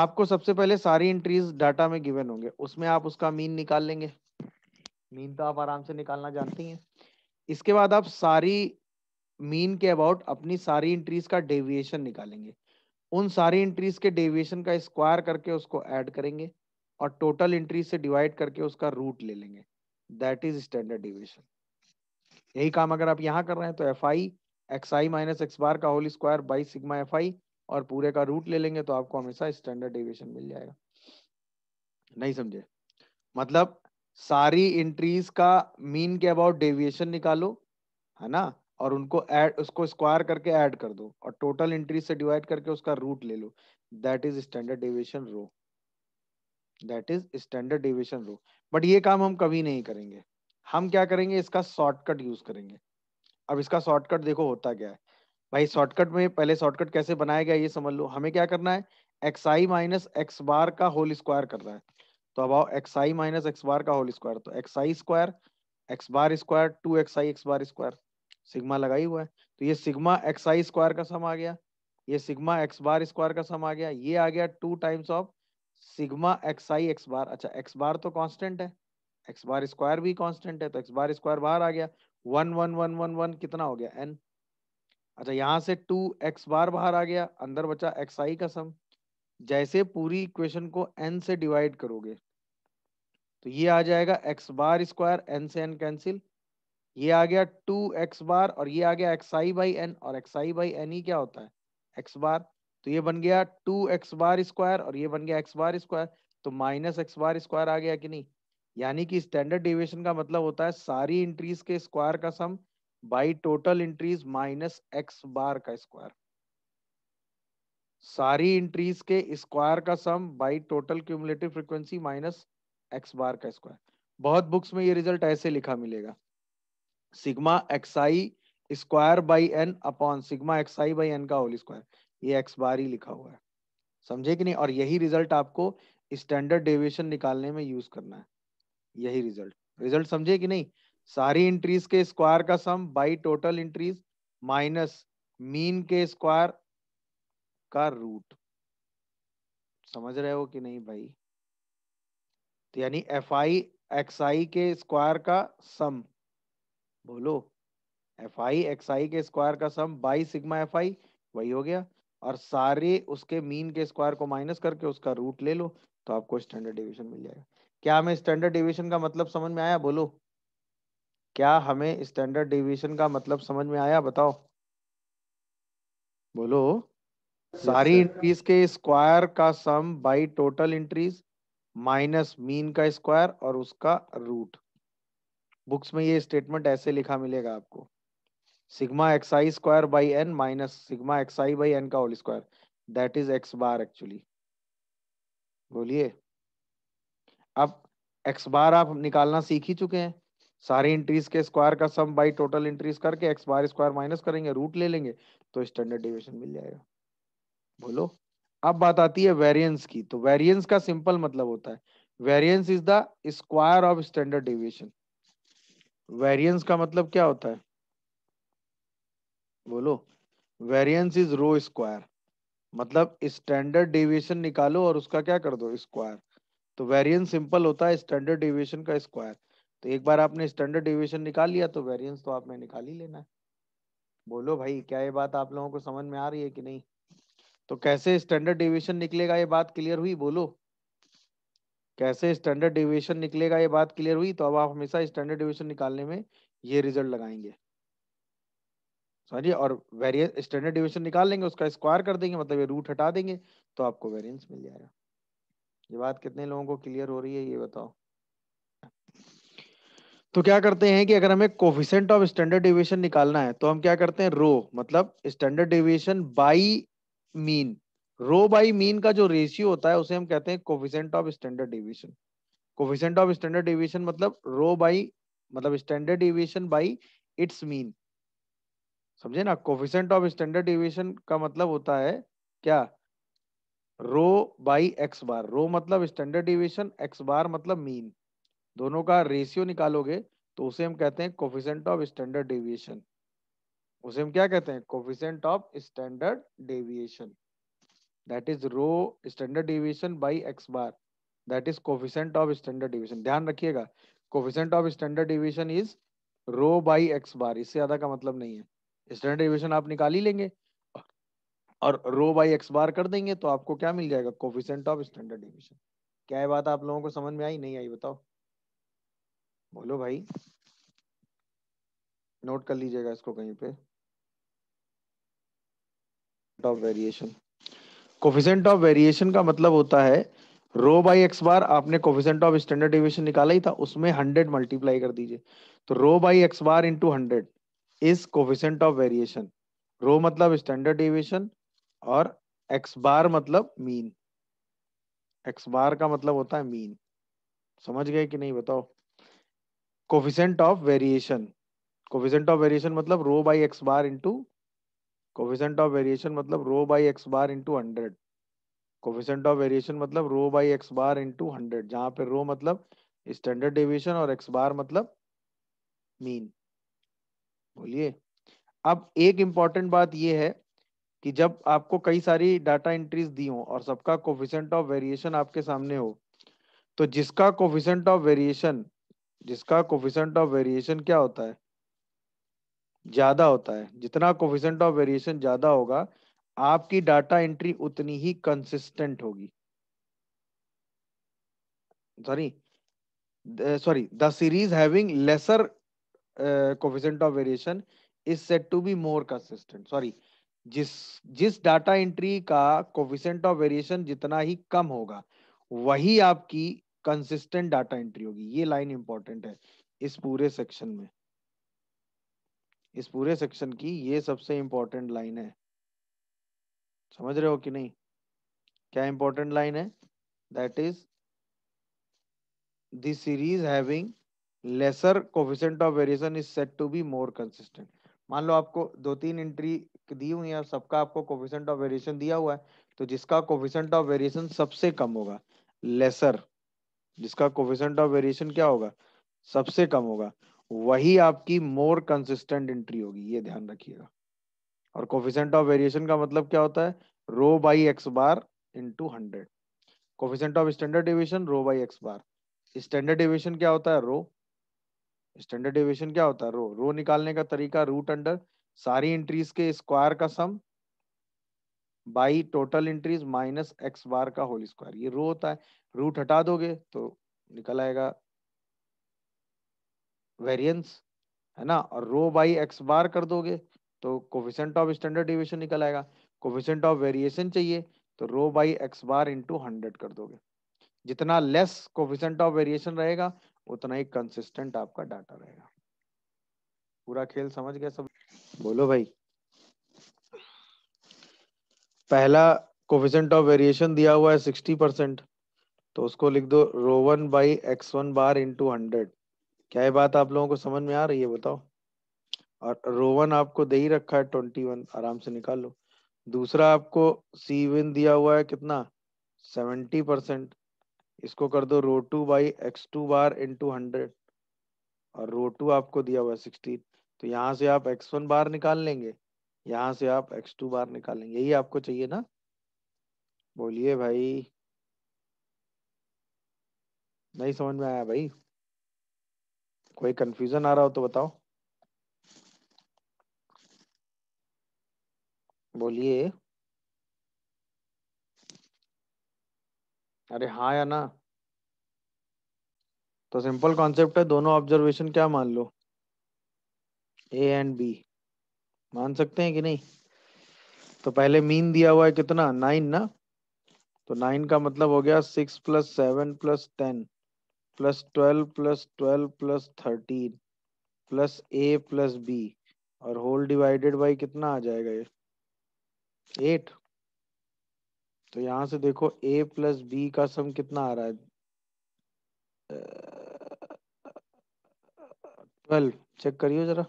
Speaker 1: आपको सबसे पहले सारी एंट्रीज डाटा में गिवन होंगे उसमें आप उसका मीन निकाल लेंगे मीन तो आप आराम से निकालना जानती हैं इसके बाद आप सारी मीन के अबाउट अपनी सारी एंट्रीज का डेविएशन निकालेंगे उन सारी एंट्रीज के डेविएशन का स्क्वायर करके उसको ऐड करेंगे और टोटल एंट्री से डिवाइड करके उसका रूट ले लेंगे दैट इज स्टैंडर्ड डेविएशन यही काम अगर आप यहाँ कर रहे हैं तो F I x I minus x bar का whole square by sigma F I और पूरे का रूट ले लेंगे तो आपको हमेशा स्टैंडर्ड डेविएशन मिल जाएगा नहीं समझे मतलब सारी एंट्रीज का मीन के अबाउट डेविएशन निकालो है ना और उनको ऐड उसको स्क्वायर करके ऐड कर दो और टोटल एंट्री से डिवाइड करके उसका रूट ले लो that is standard deviation rho that is standard deviation rho but ये काम हम कभी नहीं करेंगे हम क्या करेंगे इसका शॉर्टकट यूज करेंगे अब इसका शॉर्टकट देखो होता क्या है भाई शॉर्टकट में पहले शॉर्टकट कैसे बनाया गया ये समझ लो हमें क्या करना है X I minus x bar का होल स्क्वायर करना है तो अब आओ X I minus x bar का होल स्क्वायर तो X I square X bar square two X I X bar square sigma लगाई हुआ है तो ये सिग्मा एक्स आई स्क्वायर का सम आ गया ये सिग्मा एक्स बार स्क्वायर का सम आ गया ये आ गया two times of sigma x I X bar अच्छा एक्स बार तो कांस्टेंट है एक्स बार स्क्वायर भी कांस्टेंट है तो एक्स बार स्क्वायर बाहर आ गया one one one one one कितना हो गया एन अच्छा यहाँ से टू एक्स बार बाहर आ गया अंदर बचा एक्स आई का सम जैसे पूरी इक्वेशन को एन से डिवाइड करोगे तो ये आ जाएगा एक्स बार स्क्वायर एन से एन कैंसिल ये आ गया टू एक्स बार और ये आ गया एक्स आई बाई एन और एक्स आई बाई एन ही क्या होता है एक्स बार तो ये बन गया टू एक्स बार स्क्वायर और ये बन गया एक्स बार स्क्वायर तो माइनस एक्स बार स्क्वायर आ गया कि नहीं यानी कि स्टैंडर्ड डिविएशन का मतलब होता है सारी इंट्रीज के स्क्वायर का sum by total entries minus x bar का स्क्वायर सारी इंट्रीज के स्क्वायर का sum by total cumulative frequency minus x bar का स्क्वायर बहुत बुक्स में ये रिजल्ट ऐसे लिखा मिलेगा sigma x I square by N upon sigma x I by N का होल स्क्वायर ये एक्स बार ही लिखा हुआ है समझे कि नहीं और यही रिजल्ट आपको स्टैंडर्ड डेविएशन निकालने में यूज करना है यही रिजल्ट रिजल्ट समझे कि नहीं सारी इंट्रीज के स्क्वायर का sum by total entries minus mean के स्क्वायर का रूट समझ रहे हो कि नहीं भाई तो यानी एफ आई एक्स आई के स्क्वायर का सम बोलो एफ आई एक्स आई के स्क्वायर का sum by sigma F I वही हो गया और सारे उसके मीन के स्क्वायर को माइनस करके उसका रूट ले लो तो आपको स्टैंडर्ड डिविजन मिल जाएगा क्या हमें स्टैंडर्ड डिविजन का मतलब समझ में आया बोलो क्या हमें स्टैंडर्ड डिविजन का मतलब समझ में आया बताओ बोलो सारी इंट्रीज के स्क्वायर का sum by total entries minus mean का स्क्वायर और उसका रूट बुक्स में ये स्टेटमेंट ऐसे लिखा मिलेगा आपको sigma x I square by N minus sigma x I by N का whole square that is X bar actually बोलिए अब एक्स बार आप निकालना सीख ही चुके हैं सारी इंट्रीज के स्क्वायर का सम बाई टोटल इंट्रीज करके एक्स बार स्क्वायर माइनस करेंगे रूट ले लेंगे तो स्टैंडर्ड डिविजन मिल जाएगा बोलो अब बात आती है वेरिएंस की तो वेरिएंस का सिंपल मतलब होता है variance is the square of standard deviation variance का मतलब क्या होता है बोलो वेरियंस इज रो स्क्वायर मतलब स्टैंडर्ड डेविएशन निकालो और उसका क्या कर दो स्क्वायर तो वेरियंस सिंपल होता है स्टैंडर्ड डेविएशन का स्क्वायर तो एक बार आपने स्टैंडर्ड डेविएशन निकाल लिया तो वेरियंस तो आपने निकाल ही लेना है बोलो भाई क्या ये बात आप लोगों को समझ में आ रही है कि नहीं तो कैसे स्टैंडर्ड डेविएशन निकलेगा ये बात क्लियर हुई बोलो कैसे स्टैंडर्ड डिविएशन निकलेगा ये बात क्लियर हुई तो अब आप हमेशा स्टैंडर्ड डिविएशन निकालने में ये रिजल्ट लगाएंगे सॉरी और वेरियंस स्टैंडर्ड डिविएशन निकाल लेंगे उसका स्क्वायर कर देंगे मतलब ये रूट हटा देंगे तो आपको वेरियंस मिल जाएगा ये बात कितने लोगों को क्लियर हो रही है ये बताओ तो क्या करते हैं कि अगर हमें कोफिशेंट ऑफ स्टैंडर्ड डिविएशन निकालना है तो हम क्या करते हैं रो मतलब standard deviation by mean rho by mean का जो रेशियो होता है उसे हम कहते हैं coefficient of standard deviation coefficient of standard deviation मतलब रो बाई मतलब standard deviation by its mean समझे ना कोफिशेंट ऑफ स्टैंडर्ड डिविएशन का मतलब होता है क्या रो बाई एक्स बार रो मतलब स्टैंडर्ड डिविएशन एक्स बार मतलब मीन दोनों का रेशियो निकालोगे तो उसे हम कहते हैं कोफिशेंट ऑफ स्टैंडर्ड डेविएशन उसे हम क्या कहते हैं coefficient of standard deviation that is row standard deviation by x bar that is coefficient of standard deviation ध्यान रखिएगा coefficient of standard deviation is rho by x bar इससे ज्यादा का मतलब नहीं है standard deviation आप निकाल ही लेंगे और रो बाई एक्स बार कर देंगे तो आपको क्या मिल जाएगा कोफिशेंट ऑफ स्टैंडर्ड डिविजन क्या है बात आप लोगों को समझ में आई नहीं आई बताओ बोलो भाई नोट कर लीजिएगा इसको कहीं पे of variation coefficient of variation का मतलब होता है रो बाई एक्स बार आपने कोफिशेंट ऑफ स्टैंडर्ड डिविएशन निकाला ही था उसमें हंड्रेड मल्टीप्लाई कर दीजिए तो rho by X bar into hundred is coefficient of variation rho मतलब स्टैंडर्ड डिविएशन और एक्स बार मतलब मीन एक्स बार का मतलब होता है मीन समझ गए कि नहीं बताओ coefficient of variation coefficient of variation मतलब rho by X bar into coefficient of variation मतलब rho by X bar into hundred coefficient of variation मतलब rho by X bar into hundred जहां पे रो मतलब स्टैंडर्ड डेविएशन और x bar मतलब mean बोलिए अब एक इम्पॉर्टेंट बात यह है कि जब आपको कई सारी डाटा एंट्रीज दी हो और सबका कोफिशेंट ऑफ वेरिएशन आपके सामने हो तो जिसका कोफिशेंट ऑफ वेरिएशन जिसका कोफिशेंट ऑफ वेरिएशन क्या होता है ज़्यादा होता है जितना कोफिशेंट ऑफ वेरिएशन ज़्यादा होगा आपकी डाटा एंट्री उतनी ही कंसिस्टेंट होगी sorry sorry the series having lesser coefficient of variation is set to be more consistent sorry जिस जिस डाटा एंट्री का कोफिशेंट ऑफ वेरिएशन जितना ही कम होगा वही आपकी कंसिस्टेंट डाटा एंट्री होगी ये लाइन इंपॉर्टेंट है इस पूरे सेक्शन में इस पूरे सेक्शन की ये सबसे इंपॉर्टेंट लाइन है समझ रहे हो कि नहीं क्या इंपॉर्टेंट लाइन है that is this series having lesser coefficient of variation is set to be more consistent मान लो आपको दो तीन एंट्री दी हुई है सबका आपको कोफिशेंट ऑफ वेरिएशन दिया हुआ है तो जिसका कोफिशेंट ऑफ वेरिएशन सबसे कम होगा लेसर जिसका कोफिशेंट ऑफ वेरिएशन क्या होगा सबसे कम होगा वही आपकी मोर कंसिस्टेंट एंट्री होगी ये ध्यान रखिएगा और कोफिशेंट ऑफ वेरिएशन का मतलब क्या होता है rho by X bar into hundred coefficient of standard division rho by X bar standard division क्या होता है रो स्टैंडर्ड डिविजन क्या होता है रो रो निकालने का तरीका रूट अंडर सारी एंट्रीज के स्क्वायर का sum by total entries minus x bar का होल स्क्वायर ये रो होता है रूट हटा दोगे तो निकल आएगा वेरियंस है ना और रो बाई एक्स बार कर दोगे तो कोफिशेंट ऑफ स्टैंडर्ड डिविएशन निकल आएगा कोफिशेंट ऑफ वेरिएशन चाहिए तो rho by X bar into hundred कर दोगे जितना लेस कोफिशेंट ऑफ वेरिएशन रहेगा उतना ही कंसिस्टेंट आपका डाटा रहेगा पूरा खेल समझ गया सब बोलो भाई पहला कोफिशेंट ऑफ वेरिएशन दिया हुआ है सिक्सटी परसेंट तो उसको लिख दो rho one by X one bar into hundred क्या ये बात आप लोगों को समझ में आ रही है बताओ और रोवन आपको दे ही रखा है ट्वेंटी वन आराम से निकाल लो दूसरा आपको सी विन दिया हुआ है कितना सेवेंटी परसेंट इसको कर दो rho two by X two bar into hundred और रो टू आपको दिया हुआ है सिक्सटीन तो यहाँ से आप एक्स वन बार निकाल लेंगे यहाँ से आप एक्स टू बार निकालेंगे यही आपको चाहिए ना बोलिए भाई नहीं समझ में आया भाई कोई कंफ्यूजन आ रहा हो तो बताओ बोलिए अरे हाँ या ना तो सिंपल कॉन्सेप्ट है दोनों ऑब्जर्वेशन क्या मान लो ए एंड बी मान सकते हैं कि नहीं तो पहले मीन दिया हुआ है कितना नाइन ना तो नाइन का मतलब हो गया six plus seven plus ten plus twelve plus twelve plus thirteen plus ए प्लस बी और होल डिवाइडेड बाई कितना आ जाएगा ये एट तो यहां से देखो ए प्लस बी का सम कितना आ रहा है ट्वेल्व चेक करियो जरा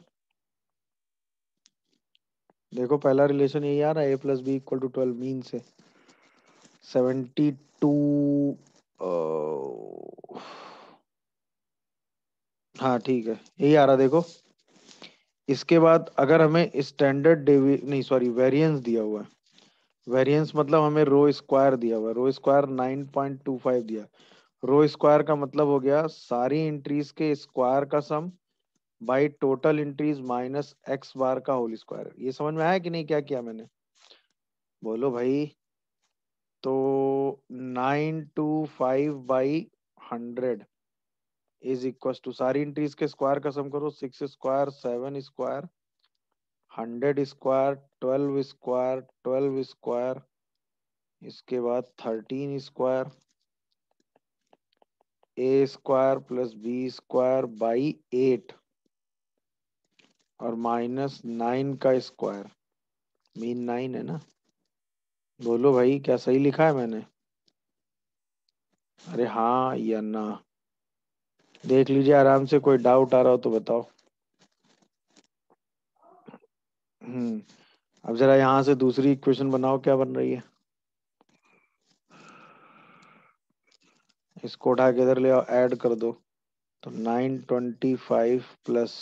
Speaker 1: देखो पहला रिलेशन यही आ रहा है A plus B equal to twelve mean से सेवेंटी टू uh, हाँ ठीक है यही आ रहा देखो इसके बाद अगर हमें स्टैंडर्ड डेवी नहीं सॉरी वेरिएंस दिया हुआ है वेरिएंस मतलब हमें रो स्क्वायर दिया हुआ है rho square nine point two five दिया रो स्क्वायर का मतलब हो गया सारी इंट्रीज के स्क्वायर का sum by total entries minus x bar का होल स्क्वायर ये समझ में आया कि नहीं क्या किया मैंने बोलो भाई तो nine two five by hundred is equal to सारी इंट्रीज के स्क्वायर का सम करो six square seven square hundred square twelve square twelve square इसके बाद thirteen square A square plus B square by eight और माइनस नाइन का square mean nine है ना बोलो भाई क्या सही लिखा है मैंने अरे हाँ या ना देख लीजिए आराम से कोई डाउट आ रहा हो तो बताओ हम्म अब जरा यहां से दूसरी इक्वेशन बनाओ क्या बन रही है इसको उठा के इधर ले आओ ऐड कर दो तो nine twenty five plus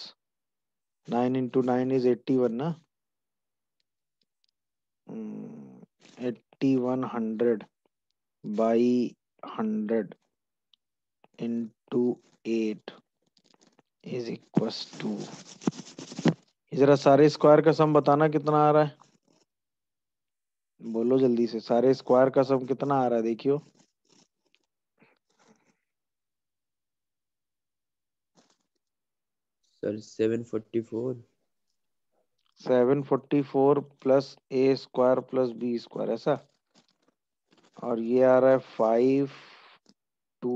Speaker 1: nine into nine is eighty one ना eighty one hundred by hundred into eight is equal to जरा सारे स्क्वायर का सम बताना कितना आ रहा है बोलो जल्दी से सारे स्क्वायर का सम कितना आ रहा है देखियो sir seven seven forty four forty four plus ए स्क्वायर प्लस बी स्क्वायर ऐसा और ये आ रहा है फाइव टू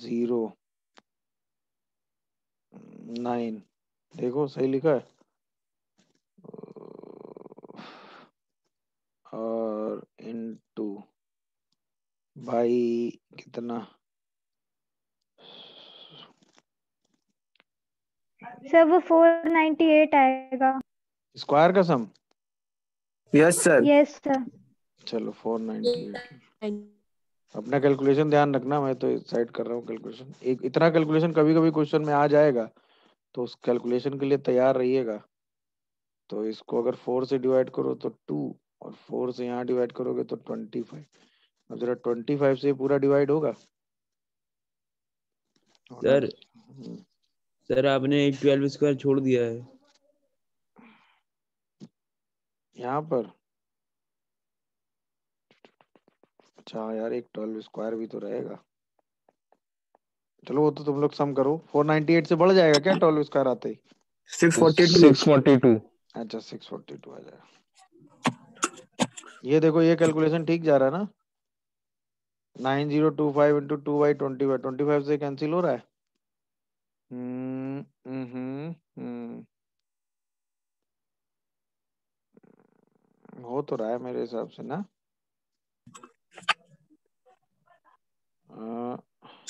Speaker 1: जीरो नाइन देखो सही लिखा है और इनटू बाई कितना सर वो फोर नाइनटी एट आएगा स्क्वायर का sum yes sir yes sir चलो फोर नाइनटी एट अपना कैलकुलेशन ध्यान रखना मैं तो साइड कर रहा हूँ कैलकुलेशन एक इतना कैलकुलेशन कभी कभी क्वेश्चन में आ जाएगा तो उस कैलकुलेशन के लिए तैयार रहिएगा तो इसको अगर फोर से डिवाइड करो तो टू और फोर से यहाँ डिवाइड करोगे तो ट्वेंटी फाइव अब जरा ट्वेंटी फाइव से पूरा डिवाइड होगा सर हाँ। Sir hmm. आपने ट्वेल्व स्क्वायर छोड़ दिया है यहाँ पर अच्छा यार एक ट्वेल्व स्क्वायर भी तो रहेगा चलो वो तो तुम लोग सम करो 498 से बढ़ जाएगा क्या ट्वेल्व स्क्वायर आते ही 642 642 अच्छा 642 आ जाएगा ये देखो ये कैलकुलेशन ठीक जा रहा है ना 9025 into 2 by 20 by 25 से कैंसिल हो रहा है हम्म हम्म हम्म हो तो रहा है मेरे हिसाब से ना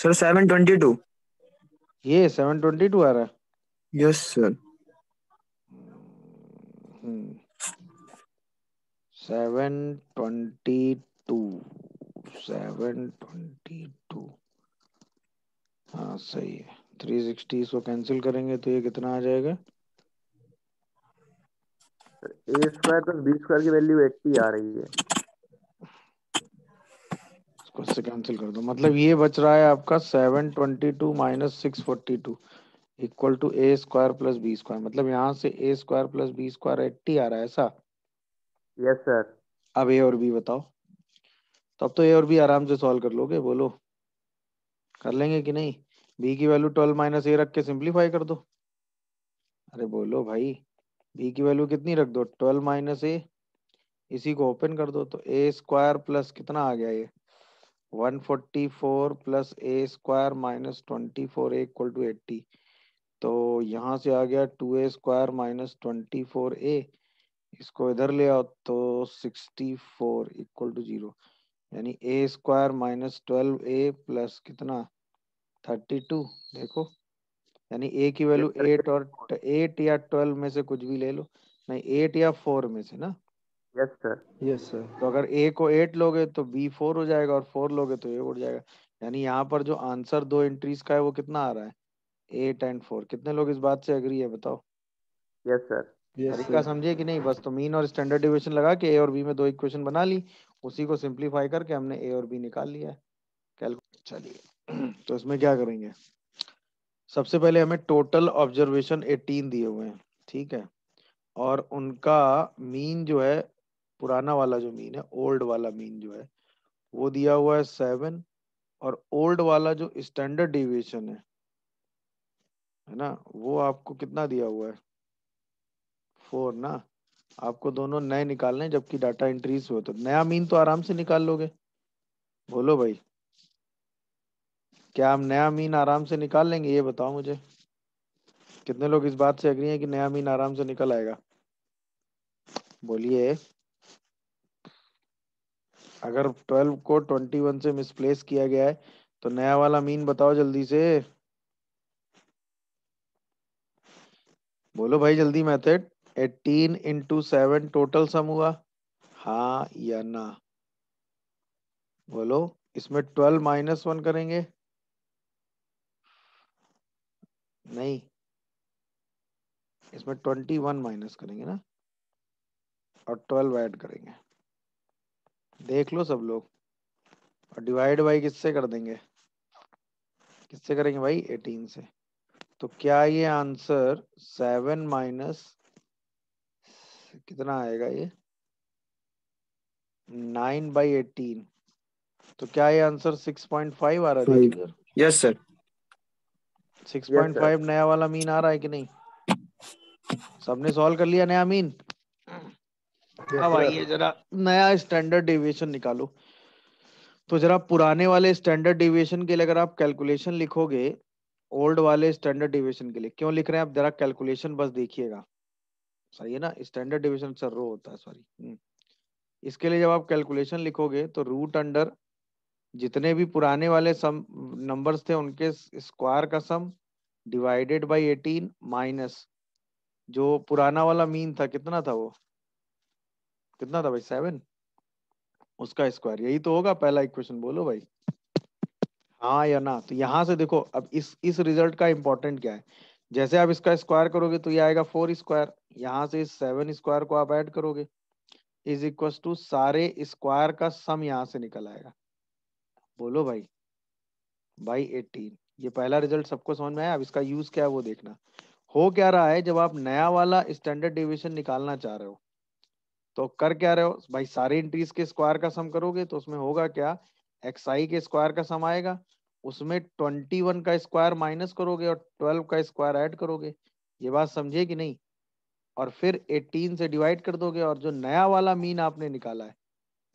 Speaker 1: सर सेवन ट्वेंटी टू ये सेवन ट्वेंटी टू आ रहा है yes sir seven twenty two seven twenty two हाँ सही है थ्री सिक्सटी इसको कैंसिल करेंगे तो ये कितना आ जाएगा A square plus B square की वैल्यू एट्टी आ रही है इसको से कैंसिल कर दो मतलब ये बच रहा है आपका seven twenty two minus six forty two equal to A square plus B square मतलब यहाँ से A square plus B square eighty आ रहा है ऐसा यस yes, सर अब ए और बी बताओ तो अब तो ए और बी आराम से सॉल्व कर लोगे बोलो कर लेंगे कि नहीं बी की वैल्यू ट्वेल्व माइनस ए रख के सिंप्लीफाई कर दो अरे बोलो भाई बी की वैल्यू कितनी रख दो ट्वेल्व माइनस ए इसी को ओपन कर दो तो ए स्क्वायर प्लस कितना आ गया ये 144 plus A square minus twenty four equal to eighty तो यहाँ से आ गया two A square minus twenty four A इसको इधर ले आओ तो sixty four equal to zero यानी A square minus twelve A plus कितना थर्टी टू देखो यानी ए की वैल्यू एट और एट या ट्वेल्व में से कुछ भी ले लो नहीं एट या फोर में से ना यस सर यस सर तो अगर ए को एट लोगे तो बी फोर हो जाएगा और फोर लोगे तो ए उठ जाएगा यानी यहाँ पर जो आंसर दो एंट्रीज का है वो कितना आ रहा है एट एंड फोर कितने लोग इस बात से अग्री है बताओ यस सर तरीका समझे कि नहीं बस तो मीन और स्टैंडर्ड डिविएशन लगा के ए और बी में दो इक्वेशन बना ली उसी को सिंप्लीफाई करके हमने ए और बी निकाल लिया है कैलकुलेट चलिए *clears throat* तो इसमें क्या करेंगे सबसे पहले हमें टोटल ऑब्जर्वेशन 18 दिए हुए हैं ठीक है और उनका मीन जो है पुराना वाला जो मीन है ओल्ड वाला मीन जो है वो दिया हुआ है सेवन और ओल्ड वाला जो स्टैंडर्ड डिविएशन है है ना वो आपको कितना दिया हुआ है फोर ना आपको दोनों नए निकालने जबकि डाटा इंट्रीज हुए तो नया मीन तो आराम से निकाल लोगे बोलो भाई क्या हम नया मीन आराम से निकाल लेंगे ये बताओ मुझे कितने लोग इस बात से अग्री हैं कि नया मीन आराम से निकल आएगा बोलिए अगर ट्वेल्व को ट्वेंटी वन से मिसप्लेस किया गया है तो नया वाला मीन बताओ जल्दी से बोलो भाई जल्दी method eighteen into seven total sum हुआ हा या ना बोलो इसमें ट्वेल्व माइनस वन करेंगे नहीं इसमें ट्वेंटी वन माइनस करेंगे ना और ट्वेल्व ऐड करेंगे देख लो सब लोग और डिवाइड बाई किससे कर देंगे किससे करेंगे भाई एटीन से तो क्या ये आंसर सेवन माइनस कितना आएगा ये नाइन बाई एटीन तो क्या ये आंसर सिक्स पॉइंट फाइव आ रहा है yes sir six point five नया वाला मीन आ रहा है कि नहीं सबने सॉल्व कर लिया नया मीन अब आइए जरा नया स्टैंडर्ड डेविएशन निकालो तो जरा पुराने वाले स्टैंडर्ड डेविएशन के लिए अगर आप कैलकुलेशन लिखोगे ओल्ड वाले स्टैंडर्ड डेविएशन के लिए क्यों लिख रहे हैं आप जरा कैलकुलेशन बस देखिएगा सही है ना स्टैंडर्ड डेविएशन सर रो होता है सॉरी हम्म। इसके लिए जब आप कैलकुलेशन लिखोगे तो रूट अंडर जितने भी पुराने वाले सम नंबर्स थे उनके स्क्वायर का सम डिवाइडेड बाय 18 माइनस जो पुराना वाला मीन था कितना था वो कितना था भाई सेवन उसका स्क्वायर यही तो होगा पहला इक्वेशन बोलो भाई हाँ या ना तो यहां से देखो अब इस इस रिजल्ट का इम्पोर्टेंट क्या है जैसे आप इसका स्क्वायर करोगे तो ये आएगा फोर स्क्वायर यहाँ से इस सेवन स्क्वायर को आप ऐड करोगे इज इक्व टू सारे स्क्वायर का सम यहाँ से निकल आएगा बोलो भाई बाई एटीन ये पहला रिजल्ट सबको समझ में आया अब इसका यूज क्या है वो देखना हो क्या रहा है जब आप नया वाला स्टैंडर्ड डेविएशन निकालना चाह रहे हो तो कर क्या रहे हो भाई सारे एंट्रीज के स्क्वायर का सम करोगे तो उसमें होगा क्या एक्स आई के स्क्वायर का सम आएगा उसमें ट्वेंटी वन का स्क्वायर माइनस करोगे और ट्वेल्व का स्क्वायर ऐड करोगे ये बात समझे कि नहीं और फिर एटीन से डिवाइड कर दोगे और जो नया वाला मीन आपने निकाला है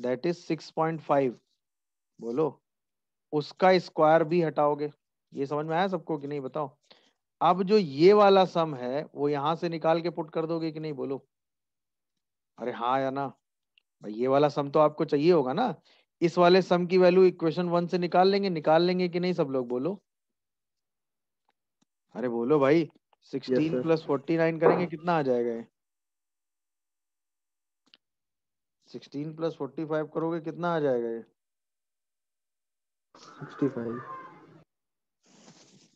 Speaker 1: that is six point five बोलो उसका स्क्वायर भी हटाओगे ये समझ में आया सबको कि नहीं बताओ अब जो ये वाला सम है वो यहां से निकाल के पुट कर दोगे कि नहीं बोलो अरे हाँ या ना भाई ये वाला सम तो आपको चाहिए होगा ना इस वाले सम की वैल्यू इक्वेशन वन से निकाल लेंगे निकाल लेंगे कि नहीं सब लोग बोलो अरे बोलो भाई सिक्सटीन प्लस फोर्टी नाइन करेंगे कितना आ जाएगा सिक्सटीन प्लस फोर्टी फाइव करोगे कितना आ जाएगा ये सिक्सटी फाइव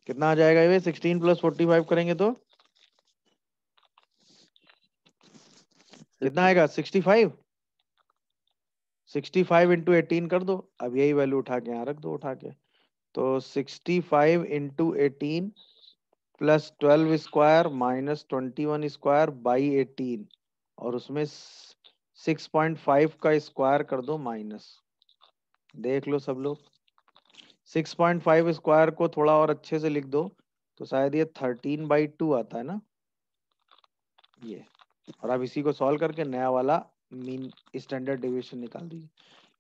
Speaker 1: कितना आ जाएगा ये सिक्सटीन प्लस फोर्टी फाइव करेंगे तो कितना आएगा sixty five sixty five into eighteen कर दो अब यही वैल्यू उठा के यहाँ रख दो उठा के तो sixty five into eighteen plus twelve square minus twenty one square by eighteen और उसमें सिक्स पॉइंट फाइव का स्क्वायर कर दो माइनस देख लो सब लोग सिक्स पॉइंट फाइव स्क्वायर को थोड़ा और अच्छे से लिख दो तो शायद ये थर्टीन बाई टू आता है ना ये और आप इसी को सॉल्व करके नया वाला मीन स्टैंडर्ड डिविएशन निकाल दीजिए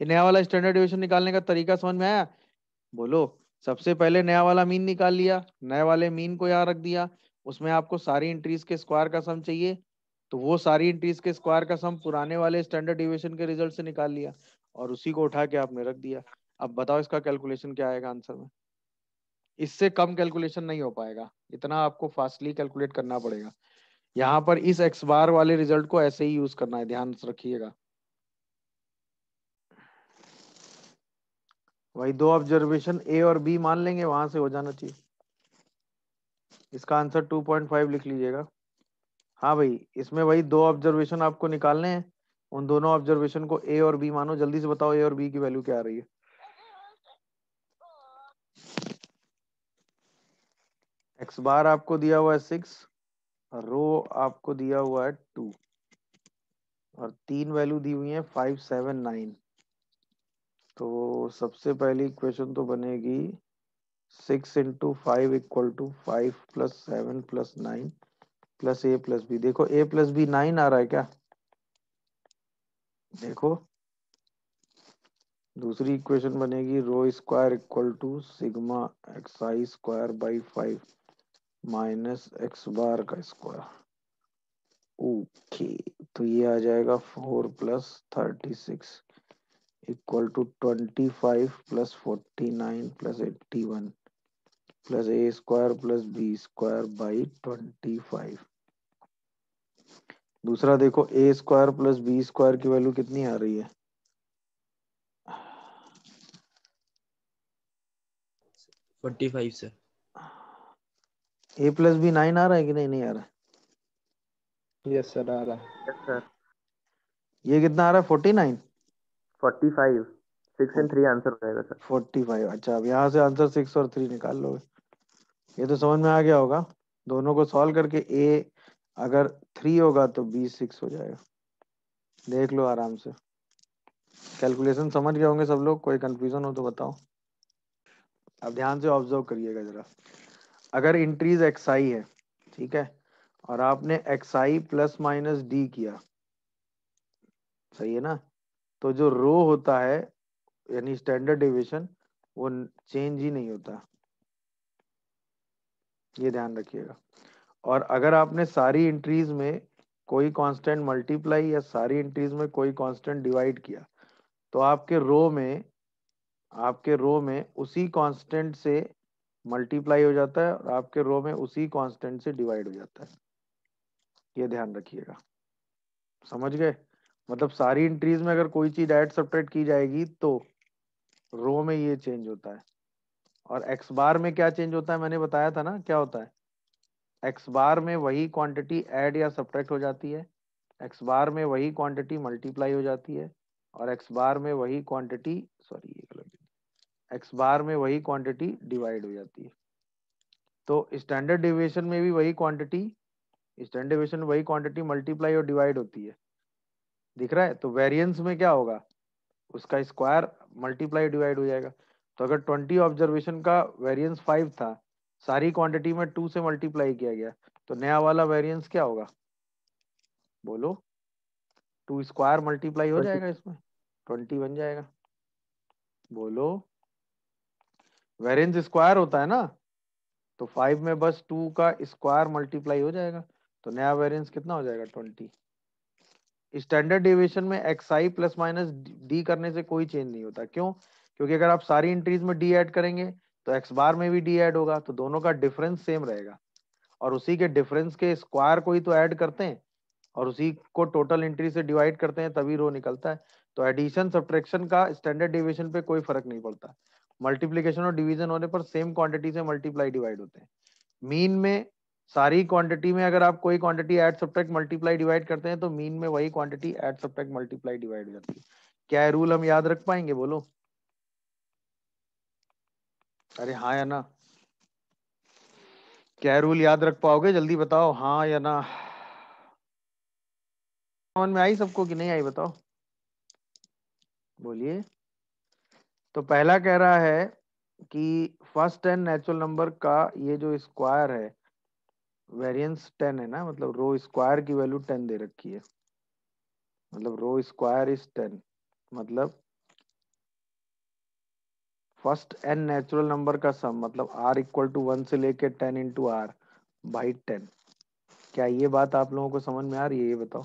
Speaker 1: ये नया वाला स्टैंडर्ड डिविएशन निकालने का तरीका समझ में आया बोलो सबसे पहले नया वाला मीन निकाल लिया नए वाले मीन को यहाँ रख दिया उसमें आपको सारी इंट्रीज के स्क्वायर का सम चाहिए तो वो सारी इंट्रीज के स्क्वायर का सम पुराने वाले स्टैंडर्ड डिविएशन के रिजल्ट से निकाल लिया और उसी को उठा के आपने रख दिया अब बताओ इसका कैलकुलेशन क्या आएगा आंसर में इससे कम कैलकुलेशन नहीं हो पाएगा इतना आपको फास्टली कैलकुलेट करना पड़ेगा यहाँ पर इस एक्स बार वाले रिजल्ट को ऐसे ही यूज करना है ध्यान रखिएगा वही दो ऑब्जर्वेशन ए और बी मान लेंगे वहां से हो जाना चाहिए इसका आंसर 2.5 लिख लीजिएगा हाँ भाई इसमें वही दो ऑब्जर्वेशन आपको निकालने हैं उन दोनों ऑब्जर्वेशन को ए और बी मानो जल्दी से बताओ ए और बी की वैल्यू क्या आ रही है एक्स बार आपको दिया हुआ है सिक्स रो आपको दिया हुआ है टू और तीन वैल्यू दी हुई है फाइव सेवन नाइन तो सबसे पहली इक्वेशन तो बनेगी six into five equal to five plus seven plus nine plus A plus b देखो ए प्लस बी नाइन आ रहा है क्या देखो दूसरी इक्वेशन बनेगी rho square equal to sigma x I square by five minus x bar का square okay तो ये आ जाएगा four plus thirty six equal to twenty five plus forty nine plus eighty one plus A square plus B square by twenty five दूसरा देखो a square plus B square की value कितनी आ रही है forty five sir a plus b nine आ रहा है कि नहीं नहीं आ रहा है यस सर आ रहा है यस सर ये कितना आ रहा है forty nine forty five six and three answer हो जाएगा सर फोर्टी फाइव अच्छा अब यहाँ से आंसर सिक्स और थ्री निकाल लोगे ये तो समझ में आ गया होगा दोनों को सॉल्व करके ए अगर थ्री होगा तो बी सिक्स हो जाएगा देख लो आराम से कैलकुलेशन समझ गए होंगे सब लोग कोई कंफ्यूजन हो तो बताओ अब ध्यान से ऑब्जर्व करिएगा जरा अगर इंट्रीज एक्स आई है ठीक है और आपने x i plus minus d किया सही है ना तो जो रो होता है यानी स्टैंडर्ड डिविजन वो चेंज ही नहीं होता ये ध्यान रखिएगा और अगर आपने सारी इंट्रीज में कोई कांस्टेंट मल्टीप्लाई या सारी इंट्रीज में कोई कांस्टेंट डिवाइड किया तो आपके रो में आपके रो में उसी कांस्टेंट से मल्टीप्लाई हो जाता है और आपके रो में उसी कांस्टेंट से डिवाइड हो जाता है ये ध्यान रखिएगा समझ गए मतलब सारी इंट्रीज में अगर कोई चीज ऐड सब्ट्रैक्ट की जाएगी तो रो में ये चेंज होता है और एक्स बार में क्या चेंज होता है मैंने बताया था ना क्या होता है एक्स बार में वही क्वांटिटी ऐड या सब्ट्रैक्ट हो जाती है एक्स बार में वही क्वांटिटी मल्टीप्लाई हो जाती है और एक्स बार में वही क्वांटिटी सॉरी ये गलत एक्स बार में वही क्वांटिटी डिवाइड हो जाती है तो स्टैंडर्ड डेविएशन में भी वही क्वांटिटी स्टैंडर्ड डेविएशन वही क्वांटिटी मल्टीप्लाई और डिवाइड होती है दिख रहा है तो वेरियंस में क्या होगा उसका स्क्वायर मल्टीप्लाई डिवाइड हो जाएगा तो अगर ट्वेंटी ऑब्जर्वेशन का वेरियंस फाइव था सारी क्वांटिटी में टू से मल्टीप्लाई किया गया तो नया वाला वेरियंस क्या होगा बोलो टू स्क्वायर मल्टीप्लाई हो जाएगा इसमें ट्वेंटी बन जाएगा बोलो वेरेंज स्क्वायर होता है ना तो फाइव में बस टू का स्क्वायर मल्टीप्लाई हो जाएगा तो नया वेरियंस कितना हो जाएगा ट्वेंटी स्टैंडर्ड डेविएशन में x i plus minus d करने से कोई चेंज नहीं होता क्यों क्योंकि अगर आप सारी एंट्रीज में डी ऐड करेंगे तो एक्स बार में भी डी ऐड होगा तो दोनों का डिफरेंस सेम रहेगा और उसी के डिफरेंस के स्क्वायर को ही तो ऐड करते हैं और उसी को टोटल एंट्री से डिवाइड करते हैं तभी रो निकलता है तो एडिशन सब्ट्रैक्शन का स्टैंडर्ड डेविएशन पे कोई फर्क नहीं पड़ता मल्टीप्लीकेशन और डिवीजन होने पर सेम क्वांटिटी से मल्टीप्लाई डिवाइड होते हैं मीन में सारी क्वांटिटी में अगर आप कोई quantity add subtract multiply divide करते हैं तो मीन में वही quantity add subtract multiply divide हो जाती है क्या है रूल हम याद रख पाएंगे बोलो अरे हाँ या ना क्या रूल याद रख पाओगे जल्दी बताओ हाँ या ना समझ में आई सबको कि नहीं आई बताओ बोलिए तो पहला कह रहा है कि फर्स्ट एन नेचुरल नंबर का ये जो स्क्वायर है वेरिएंस टेन है ना मतलब रो स्क्वायर की वैल्यू टेन दे रखी है मतलब रो स्क्वायर इज टेन मतलब फर्स्ट एन नेचुरल नंबर का सम मतलब आर इक्वल टू वन से लेके ten into r by ten क्या ये बात आप लोगों को समझ में आ रही है ये बताओ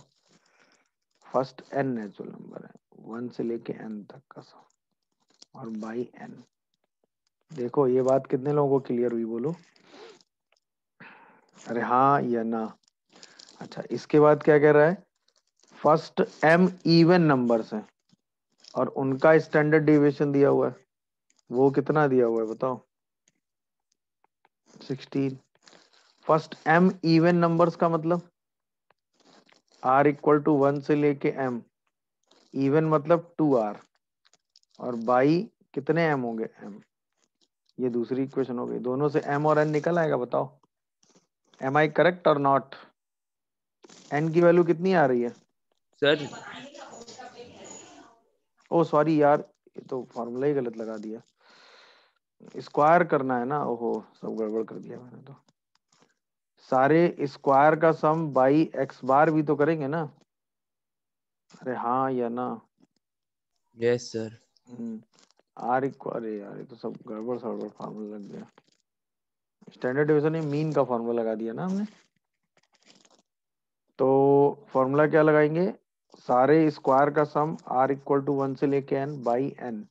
Speaker 1: फर्स्ट एन नेचुरल नंबर है वन से लेके एन तक का सम और बाई एन देखो ये बात कितने लोगों को क्लियर हुई बोलो अरे हाँ या ना अच्छा इसके बाद क्या कह रहा है फर्स्ट एम इवन नंबर्स हैं और उनका स्टैंडर्ड डिविएशन दिया हुआ है वो कितना दिया हुआ है बताओ 16 फर्स्ट एम इवन नंबर्स का मतलब आर इक्वल टू वन से लेके एम इवन मतलब टू आर और बाई कितने एम होंगे एम ये दूसरी इक्वेशन हो गई दोनों से एम और एन निकल आएगा बताओ एम आई करेक्ट और नॉट एन की वैल्यू कितनी आ रही है सर ओ सॉरी यार ये तो फॉर्मूला ही गलत लगा दिया स्क्वायर करना है ना ओहो सब गड़बड़ कर दिया मैंने तो सारे स्क्वायर का सम बाई एक्स बार भी तो करेंगे ना अरे हाँ या ना yes yes, sir hmm. R equal यार ये तो सब गड़बड़ सड़बड़ फार्मूला लग गया स्टैंडर्ड डिवीजन में मीन का फार्मूला लगा दिया ना हमने तो फार्मूला क्या लगाएंगे सारे स्क्वायर का sum r equal to one से लेके एन बाई एन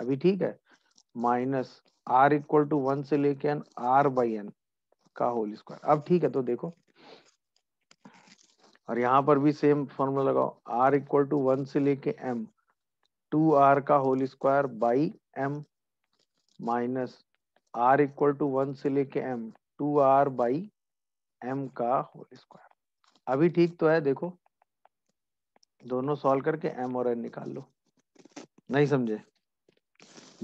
Speaker 1: अभी ठीक है minus r equal to one से लेके एन आर बाई एन का होल स्क्वायर अब ठीक है तो देखो और यहाँ पर भी सेम फॉर्मूला लगाओ आर इक्वल टू वन से लेके एम टू आर का whole square by m minus r equal to one से लेके m two r by m का होल स्क्वायर अभी ठीक तो है देखो दोनों सॉल्व करके एम और एन निकाल लो नहीं समझे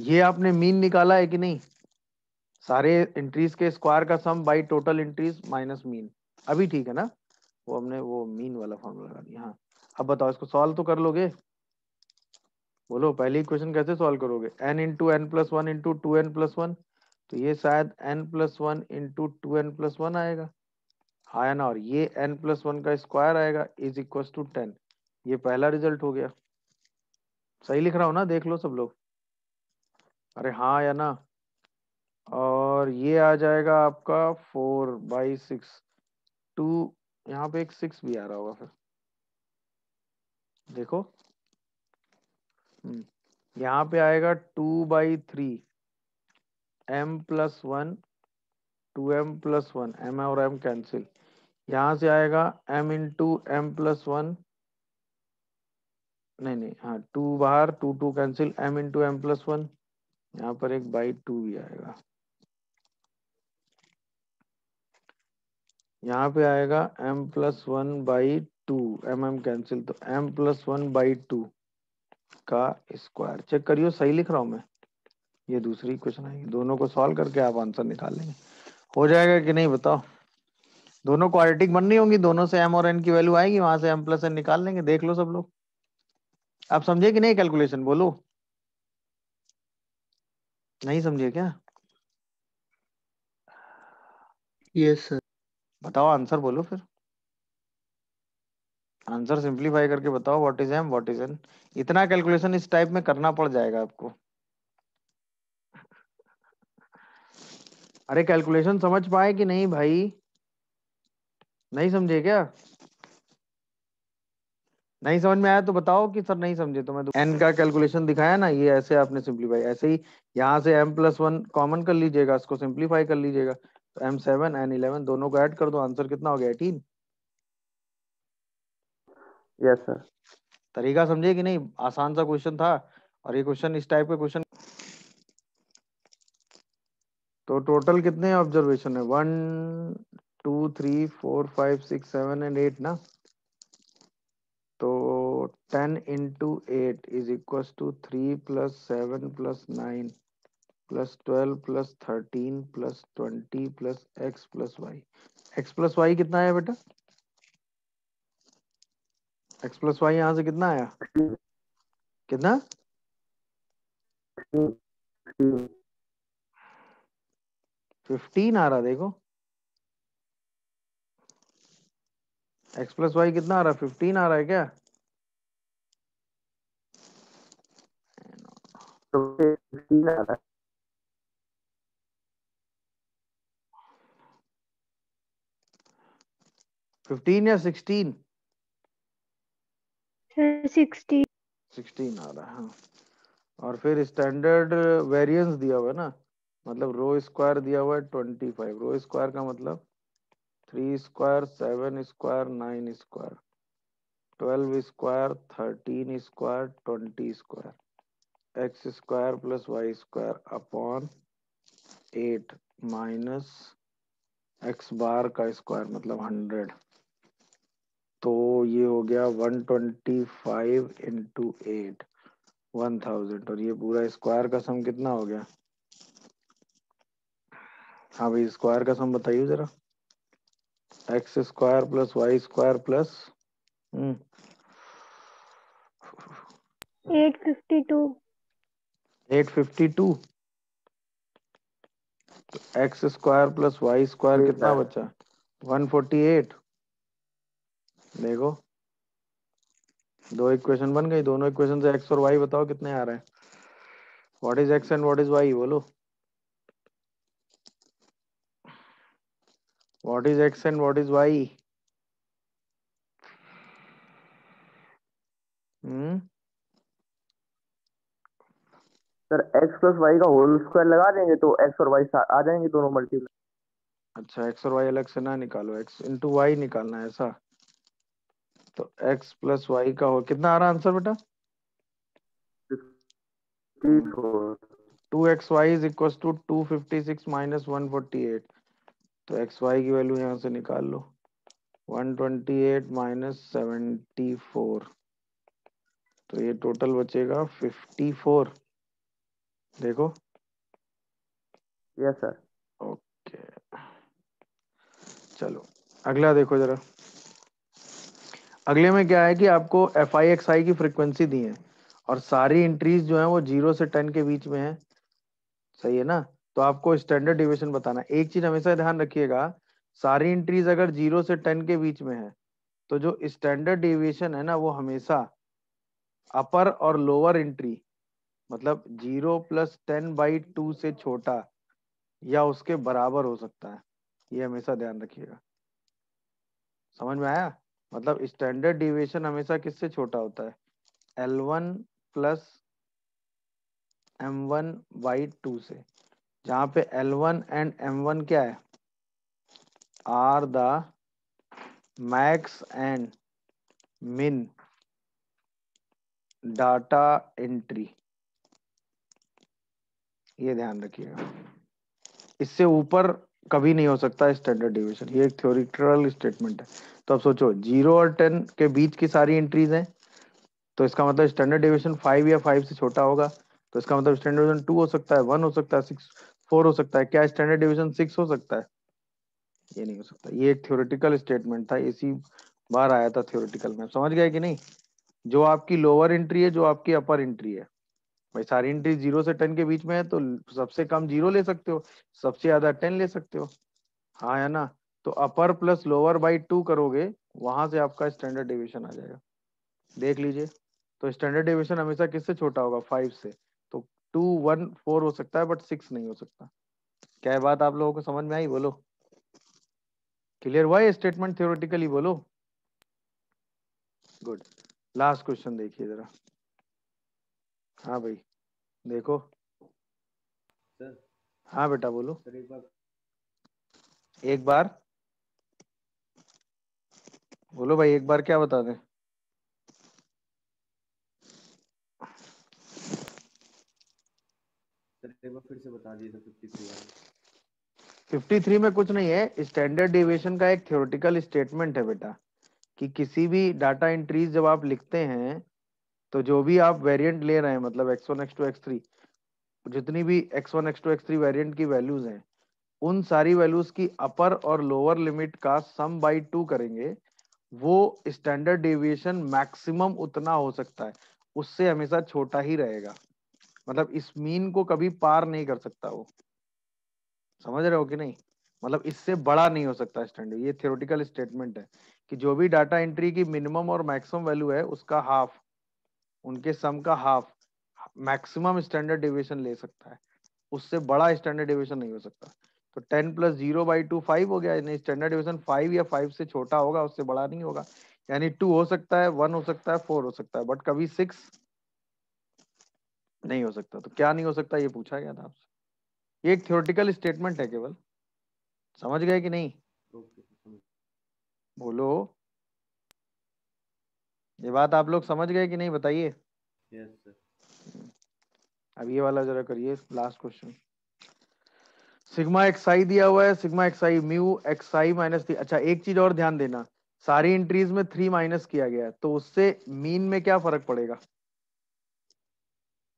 Speaker 1: ये आपने मीन निकाला है कि नहीं सारे इंट्रीज के स्क्वायर का sum by total entries minus mean अभी ठीक है ना वो हमने वो मीन वाला फॉर्मूला लगा दिया हाँ अब बताओ इसको सॉल्व तो कर लोगे बोलो पहली इक्वेशन कैसे सॉल्व करोगे n into n plus one into two n plus one तो ये शायद n plus one into two n plus one आएगा आया हाँ ना और ये एन प्लस वन का स्क्वायर आएगा इज इक्व टू टेन ये पहला रिजल्ट हो गया सही लिख रहा हूँ ना देख लो सब लोग अरे हाँ या ना और ये आ जाएगा आपका फोर बाई सिक्स टू यहाँ पे एक सिक्स भी आ रहा होगा फिर देखो हम्म। यहाँ पे आएगा two by three m plus one two m plus one m और एम कैंसिल यहाँ से आएगा m in two m plus one नहीं नहीं हाँ टू बाहर two two cancel m in two m plus one यहाँ पर एक बाई टू भी आएगा यहाँ पे आएगा m plus one by two m m cancel तो m plus one by two का स्क्वायर चेक करियो सही लिख रहा हूं मैं ये दूसरी क्वेश्चन आएगी दोनों को सॉल्व करके आप आंसर निकाल लेंगे हो जाएगा कि नहीं बताओ दोनों क्वाड्रेटिक बननी होंगी दोनों से एम और एन की वैल्यू आएगी वहां से एम प्लस एन निकाल लेंगे देख लो सब लोग आप समझे कि नहीं कैलकुलेशन बोलो नहीं समझे क्या यस yes, सर बताओ आंसर बोलो फिर आंसर सिंप्लीफाई करके बताओ what is m what is n इतना कैलकुलेशन इस टाइप में करना पड़ जाएगा आपको अरे कैलकुलेशन समझ पाए कि नहीं भाई नहीं समझे क्या नहीं समझ में आया तो बताओ कि सर नहीं समझे तो मैं एन का कैलकुलेशन दिखाया ना ये ऐसे आपने सिंप्लीफाई ऐसे ही यहाँ से एम प्लस वन कॉमन कर लीजिएगा इसको सिंप्लीफाई कर लीजिएगा एम सेवन एन इलेवन दोनों को ऐड कर दो आंसर कितना हो गया एटीन यस सर तरीका समझे कि नहीं आसान सा क्वेश्चन था और ये क्वेश्चन इस टाइप के क्वेश्चन तो टोटल कितने ऑब्जर्वेशन है one two three four five six seven and eight ना तो ten into eight is equal to three plus seven plus nine plus twelve plus thirteen plus twenty plus x plus y x plus y कितना है बेटा x plus Y यहाँ से कितना आया कितना फिफ्टीन आ रहा देखो एक्स प्लस वाई कितना आ रहा है फिफ्टीन आ रहा है क्या फिफ्टीन या सिक्सटीन सिक्सटीन आ रहा है हाँ। और फिर स्टैंडर्ड वेरिएंस दिया हुआ है ना मतलब रो स्क्वायर दिया हुआ है ट्वेंटी फाइव रो स्क्वायर का मतलब three square seven square nine square twelve square thirteen square twenty square x square plus y square upon eight minus x bar का स्क्वायर मतलब हंड्रेड तो ये हो गया 125 twenty five into eight one thousand और ये पूरा स्क्वायर का सम कितना हो गया हाँ भाई स्क्वायर का सम बताइए जरा x square plus y square plus eight fifty two eight fifty two x square plus y square कितना बचा वन फोर्टी एट देखो दो इक्वेशन बन गई दोनों इक्वेशन से एक्स और वाई बताओ कितने आ रहे हैं what is x and what is y बोलो what is x and what is y sir x plus y का होल स्क्वायर लगा देंगे तो एक्स और वाई आ जाएंगे दोनों मल्टीप्लाई अच्छा एक्स और वाई अलग से ना निकालो एक्स इंटू वाई निकालना है ऐसा तो x प्लस वाई का हो कितना आ रहा आंसर बेटा two x y is equal to two fifty six minus one forty eight तो एक्स वाई की वैल्यू यहाँ से निकाल लो one twenty eight minus seventy four तो ये टोटल बचेगा फिफ्टी फोर देखो यस सर ओके चलो अगला देखो जरा अगले में क्या है कि आपको एफ आई एक्स आई की फ्रिक्वेंसी दी है और सारी इंट्रीज जो है वो जीरो से टेन के बीच में है सही है ना तो आपको स्टैंडर्ड डिविएशन बताना एक चीज हमेशा ध्यान रखिएगा सारी इंट्रीज अगर जीरो से टेन के बीच में है तो जो स्टैंडर्ड डिविएशन है ना वो हमेशा अपर और लोअर इंट्री मतलब zero plus ten by two से छोटा या उसके बराबर हो सकता है ये हमेशा ध्यान रखिएगा समझ में आया मतलब स्टैंडर्ड डिविएशन हमेशा किससे छोटा होता है l one plus m one by two से जहां पे l one and m one क्या है are the max and min data entry ये ध्यान रखिएगा इससे ऊपर कभी नहीं हो सकता स्टैंडर्ड डिविएशन ये एक थ्योरिटिकल स्टेटमेंट है तो अब सोचो जीरो और टेन के बीच की सारी एंट्रीज हैं तो इसका मतलब स्टैंडर्ड डिविएशन फाइव या फाइव से छोटा होगा तो इसका मतलब स्टैंडर्ड डिविएशन टू हो सकता है वन हो सकता है सिक्स फोर हो सकता है क्या स्टैंडर्ड डिविएशन सिक्स हो सकता है ये नहीं हो सकता ये एक थ्योरिटिकल स्टेटमेंट था इसी बार आया था थ्योरिटिकल में समझ गया कि नहीं जो आपकी लोअर एंट्री है जो आपकी अपर एंट्री है भाई सारी एंट्री जीरो से टेन के बीच में है तो सबसे कम जीरो ले सकते हो सबसे ज्यादा टेन ले सकते हो हाँ है ना तो upper plus lower by two करोगे वहां से आपका स्टैंडर्ड डेविएशन आ जाएगा देख लीजिए तो स्टैंडर्ड डेविएशन हमेशा किससे छोटा होगा फाइव से तो टू वन फोर हो सकता है बट सिक्स नहीं हो सकता क्या बात आप लोगों को समझ में आई बोलो क्लियर हुआ स्टेटमेंट थियोरटिकली बोलो गुड लास्ट क्वेश्चन देखिए जरा हाँ भाई देखो सर हाँ बेटा बोलो सर एक बार एक बार बोलो भाई एक बार क्या बता दें फिर से बता दिए फिफ्टी तो थ्री में कुछ नहीं है स्टैंडर्ड डिविएशन का एक थियोरटिकल स्टेटमेंट है बेटा कि किसी भी डाटा एंट्रीज जब आप लिखते हैं तो जो भी आप वेरिएंट ले रहे हैं मतलब x one x two x three जितनी भी x one x two x three variant की वैल्यूज हैं उन सारी वैल्यूज की अपर और लोअर लिमिट का सम बाई टू करेंगे वो स्टैंडर्ड डेविएशन मैक्सिमम उतना हो सकता है उससे हमेशा छोटा ही रहेगा मतलब इस मीन को कभी पार नहीं कर सकता वो समझ रहे हो कि नहीं मतलब इससे बड़ा नहीं हो सकता स्टैंडर्ड ये थियोरटिकल स्टेटमेंट है कि जो भी डाटा एंट्री की मिनिमम और मैक्सिमम वैल्यू है उसका हाफ उनके सम का हाफ मैक्सिमम स्टैंडर्ड डिविएशन ले सकता है उससे बड़ा स्टैंडर्ड डिविएशन नहीं हो सकता तो ten plus zero by two five हो गया यानी स्टैंडर्ड डिविएशन फाइव या फाइव से छोटा होगा उससे बड़ा नहीं होगा यानी टू हो सकता है वन हो सकता है फोर हो सकता है बट कभी सिक्स नहीं हो सकता तो क्या नहीं हो सकता ये पूछा गया था आपसे ये एक थियोरटिकल स्टेटमेंट है केवल समझ गए कि नहीं बोलो ये बात आप लोग समझ गए कि नहीं बताइए अब ये वाला जरा करिए लास्ट क्वेश्चन सिग्मा आई दिया हुआ है sigma i mu i minus अच्छा एक चीज और ध्यान देना सारी एंट्रीज में थ्री माइनस किया गया है तो उससे मीन में क्या फर्क पड़ेगा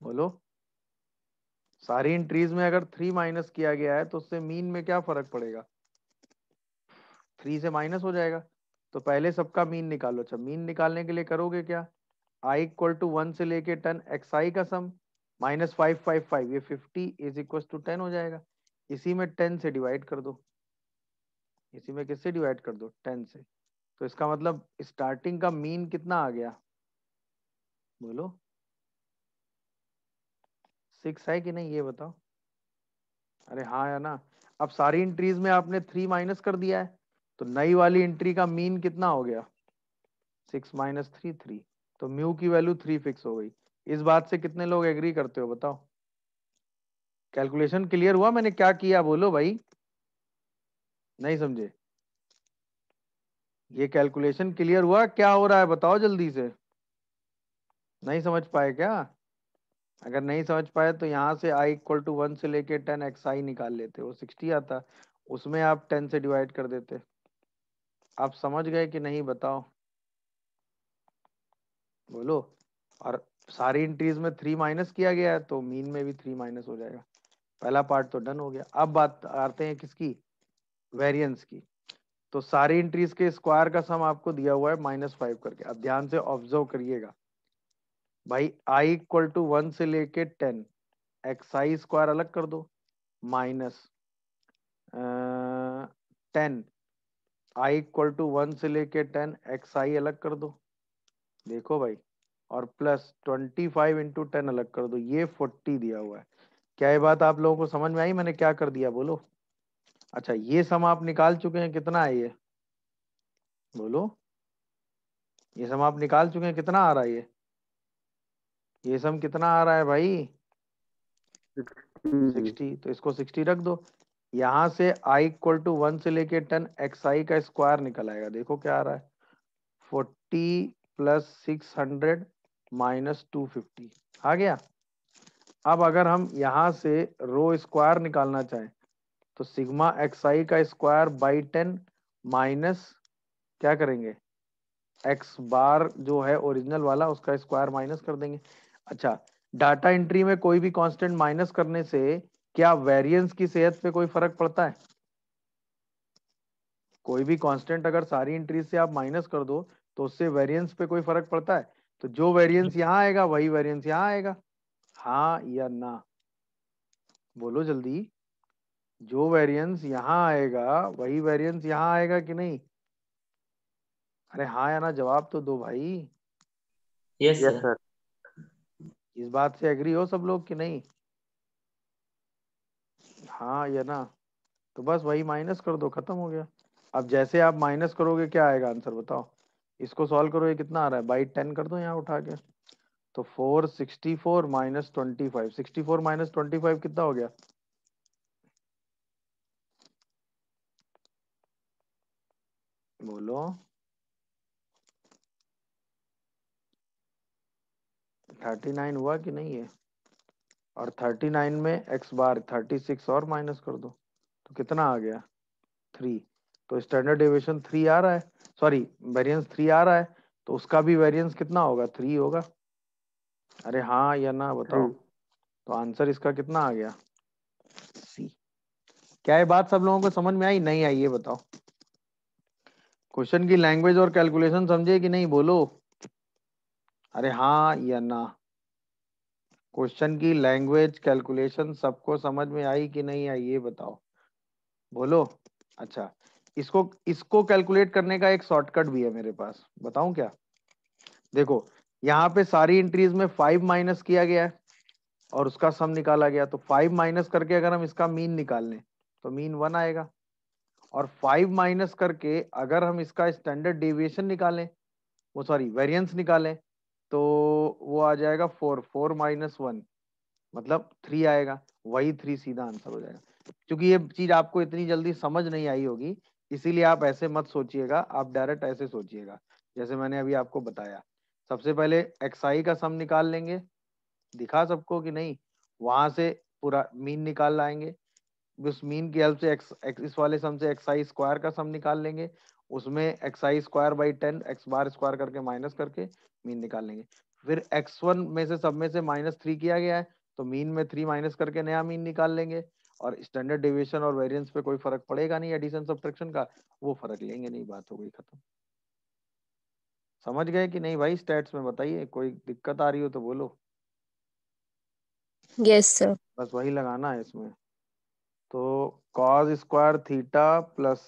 Speaker 1: बोलो सारी एंट्रीज में अगर थ्री माइनस किया गया है तो उससे मीन में क्या फर्क पड़ेगा थ्री से माइनस हो जाएगा तो पहले सबका मीन निकालो अच्छा मीन निकालने के लिए करोगे क्या आई इक्वल टू वन से लेके टेन एक्स आई का sum minus five five five ये fifty is equal to ten हो जाएगा इसी में टेन से डिवाइड कर दो इसी में किससे डिवाइड कर दो टेन से तो इसका मतलब स्टार्टिंग का मीन कितना आ गया बोलो सिक्स है कि नहीं ये बताओ अरे हाँ या ना अब सारी इंट्रीज में आपने थ्री माइनस कर दिया है तो नई वाली एंट्री का मीन कितना हो गया सिक्स माइनस थ्री थ्री तो म्यू की वैल्यू थ्री फिक्स हो गई इस बात से कितने लोग एग्री करते हो बताओ कैलकुलेशन क्लियर हुआ मैंने क्या किया बोलो भाई नहीं समझे ये कैलकुलेशन क्लियर हुआ क्या हो रहा है बताओ जल्दी से नहीं समझ पाए क्या अगर नहीं समझ पाए तो यहां से आई इक्वल टू वन से लेके टेन एक्स आई निकाल लेते वो सिक्सटी आता उसमें आप टेन से डिवाइड कर देते आप समझ गए कि नहीं बताओ बोलो और सारी इंट्रीज में थ्री माइनस किया गया है तो मीन में भी थ्री माइनस हो जाएगा पहला पार्ट तो डन हो गया अब बात आते हैं किसकी वेरियंस की तो सारी इंट्रीज के स्क्वायर का सम आपको दिया हुआ है माइनस फाइव करके अब ध्यान से ऑब्जर्व करिएगा भाई आई इक्वल टू वन से लेके टेन एक्स आई स्क्वायर अलग कर दो minus ten i equal to one से लेके टेन एक्स आई अलग कर दो देखो भाई और plus twenty five into ten अलग कर दो ये फोर्टी दिया हुआ है क्या ये बात आप लोगों को समझ में आई मैंने क्या कर दिया बोलो अच्छा ये सम आप निकाल चुके हैं कितना है ये बोलो ये सम आप निकाल चुके हैं कितना आ रहा है ये ये सम कितना आ रहा है भाई सिक्सटी तो इसको सिक्सटी रख दो यहां से आई इक्वल टू वन से लेके टेन एक्स आई का स्क्वायर निकल आएगा देखो क्या आ रहा है forty plus six hundred minus two fifty आ गया अब अगर हम यहां से रो स्क्वायर निकालना चाहें तो सिग्मा एक्स आई का स्क्वायर बाई टेन माइनस क्या करेंगे एक्स बार जो है ओरिजिनल वाला उसका स्क्वायर माइनस कर देंगे अच्छा डाटा एंट्री में कोई भी कांस्टेंट माइनस करने से क्या वेरिएंस की सेहत पे कोई फर्क पड़ता है कोई भी कांस्टेंट अगर सारी एंट्रीज से आप माइनस कर दो तो उससे वेरिएंस पे कोई फर्क पड़ता है तो जो वेरिएंस यहाँ आएगा वही वेरिएंस यहाँ आएगा हाँ या ना बोलो जल्दी जो वेरिएंस यहाँ आएगा वही वेरिएंस यहाँ आएगा कि नहीं अरे हाँ या ना जवाब तो दो भाई यस yes, सर yes, इस बात से एग्री हो सब लोग कि नहीं हाँ ये ना तो बस वही माइनस कर दो खत्म हो गया अब जैसे आप माइनस करोगे क्या आएगा आंसर बताओ इसको सॉल्व करो ये कितना आ रहा है बाई टेन कर दो यहाँ उठा के तो four sixty four minus twenty five sixty four minus twenty five कितना हो गया बोलो थर्टी नाइन हुआ कि नहीं है और 39 में x बार 36 और माइनस कर दो तो कितना आ गया थ्री तो स्टैंडर्ड डेविएशन थ्री आ रहा है सॉरी वेरिएंस थ्री आ रहा है तो उसका भी वेरिएंस कितना होगा थ्री होगा अरे हाँ या ना बताओ hmm. तो आंसर इसका कितना आ गया सी क्या ये बात सब लोगों को समझ में आई नहीं आई ये बताओ क्वेश्चन की लैंग्वेज और कैलकुलेशन समझे कि नहीं बोलो अरे हाँ या ना क्वेश्चन की लैंग्वेज कैलकुलेशन सबको समझ में आई कि नहीं आई ये बताओ बोलो अच्छा इसको इसको कैलकुलेट करने का एक शॉर्टकट भी है मेरे पास बताऊं क्या देखो यहाँ पे सारी एंट्रीज में फाइव माइनस किया गया है और उसका सम निकाला गया तो फाइव माइनस करके अगर हम इसका मीन निकाल लें तो मीन वन आएगा और फाइव माइनस करके अगर हम इसका स्टैंडर्ड डेविएशन निकालें वो सॉरी वेरियंस निकालें तो वो आ जाएगा फोर फोर माइनस वन मतलब थ्री आएगा वही थ्री सीधा आंसर हो जाएगा क्योंकि ये चीज आपको इतनी जल्दी समझ नहीं आई होगी इसीलिए आप ऐसे मत सोचिएगा आप डायरेक्ट ऐसे सोचिएगा जैसे मैंने अभी आपको बताया सबसे पहले आई का सम निकाल लेंगे दिखा सबको कि नहीं वहां से पूरा मीन निकाल लाएंगे उस मीन की हेल्प से एक्स, एक्स इस वाले सम से एक्स आई स्क्वायर का सम निकाल लेंगे उसमें x I square by ten x bar square करके माइनस करके मीन निकाल लेंगे फिर एक्स वन में से सब में से माइनस थ्री किया गया है तो मीन में थ्री माइनस करके नया मीन निकाल लेंगे और स्टैंडर्ड डिविएशन और वेरिएंस पे कोई फर्क पड़ेगा नहीं एडिशन सब्ट्रैक्शन का वो फर्क लेंगे नहीं बात हो गई खत्म समझ गए कि नहीं भाई स्टैट्स में बताइए कोई दिक्कत आ रही हो तो बोलो यस सर बस वही लगाना है इसमें तो cos square theta plus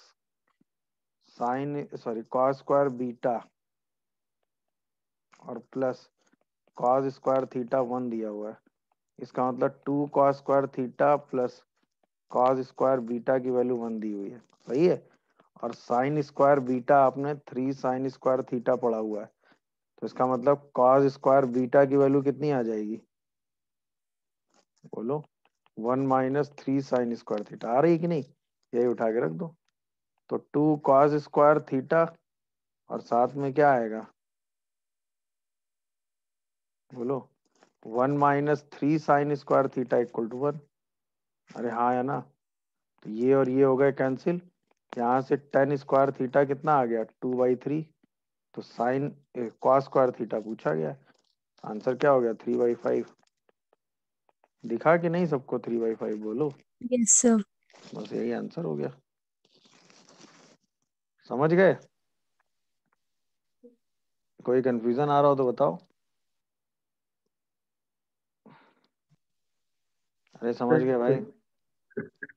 Speaker 1: sine sorry cos square beta और plus cos square theta one दिया हुआ है इसका मतलब two cos square theta plus cos square beta की वैल्यू वन दी हुई है सही है और साइन स्क्वायर बीटा आपने थ्री साइन स्क्वायर थीटा पड़ा हुआ है तो इसका मतलब कॉज स्क्वायर बीटा की वैल्यू कितनी आ जाएगी बोलो one minus three sine square theta आ रही कि नहीं यही उठा के रख दो तो टू कॉज स्क्वायर थीटा और साथ में क्या आएगा बोलो one minus three sine square theta equal to one अरे हाँ है ना तो ये और ये हो गए कैंसिल यहाँ से टेन स्क्वायर थीटा कितना आ गया टू बाई थ्री तो साइन कॉस स्क्वायर थीटा पूछा गया आंसर क्या हो गया थ्री बाई फाइव दिखा कि नहीं सबको थ्री बाई फाइव बोलो yes, बस यही आंसर हो गया समझ गए कोई कंफ्यूजन आ रहा हो तो बताओ अरे समझ गया भाई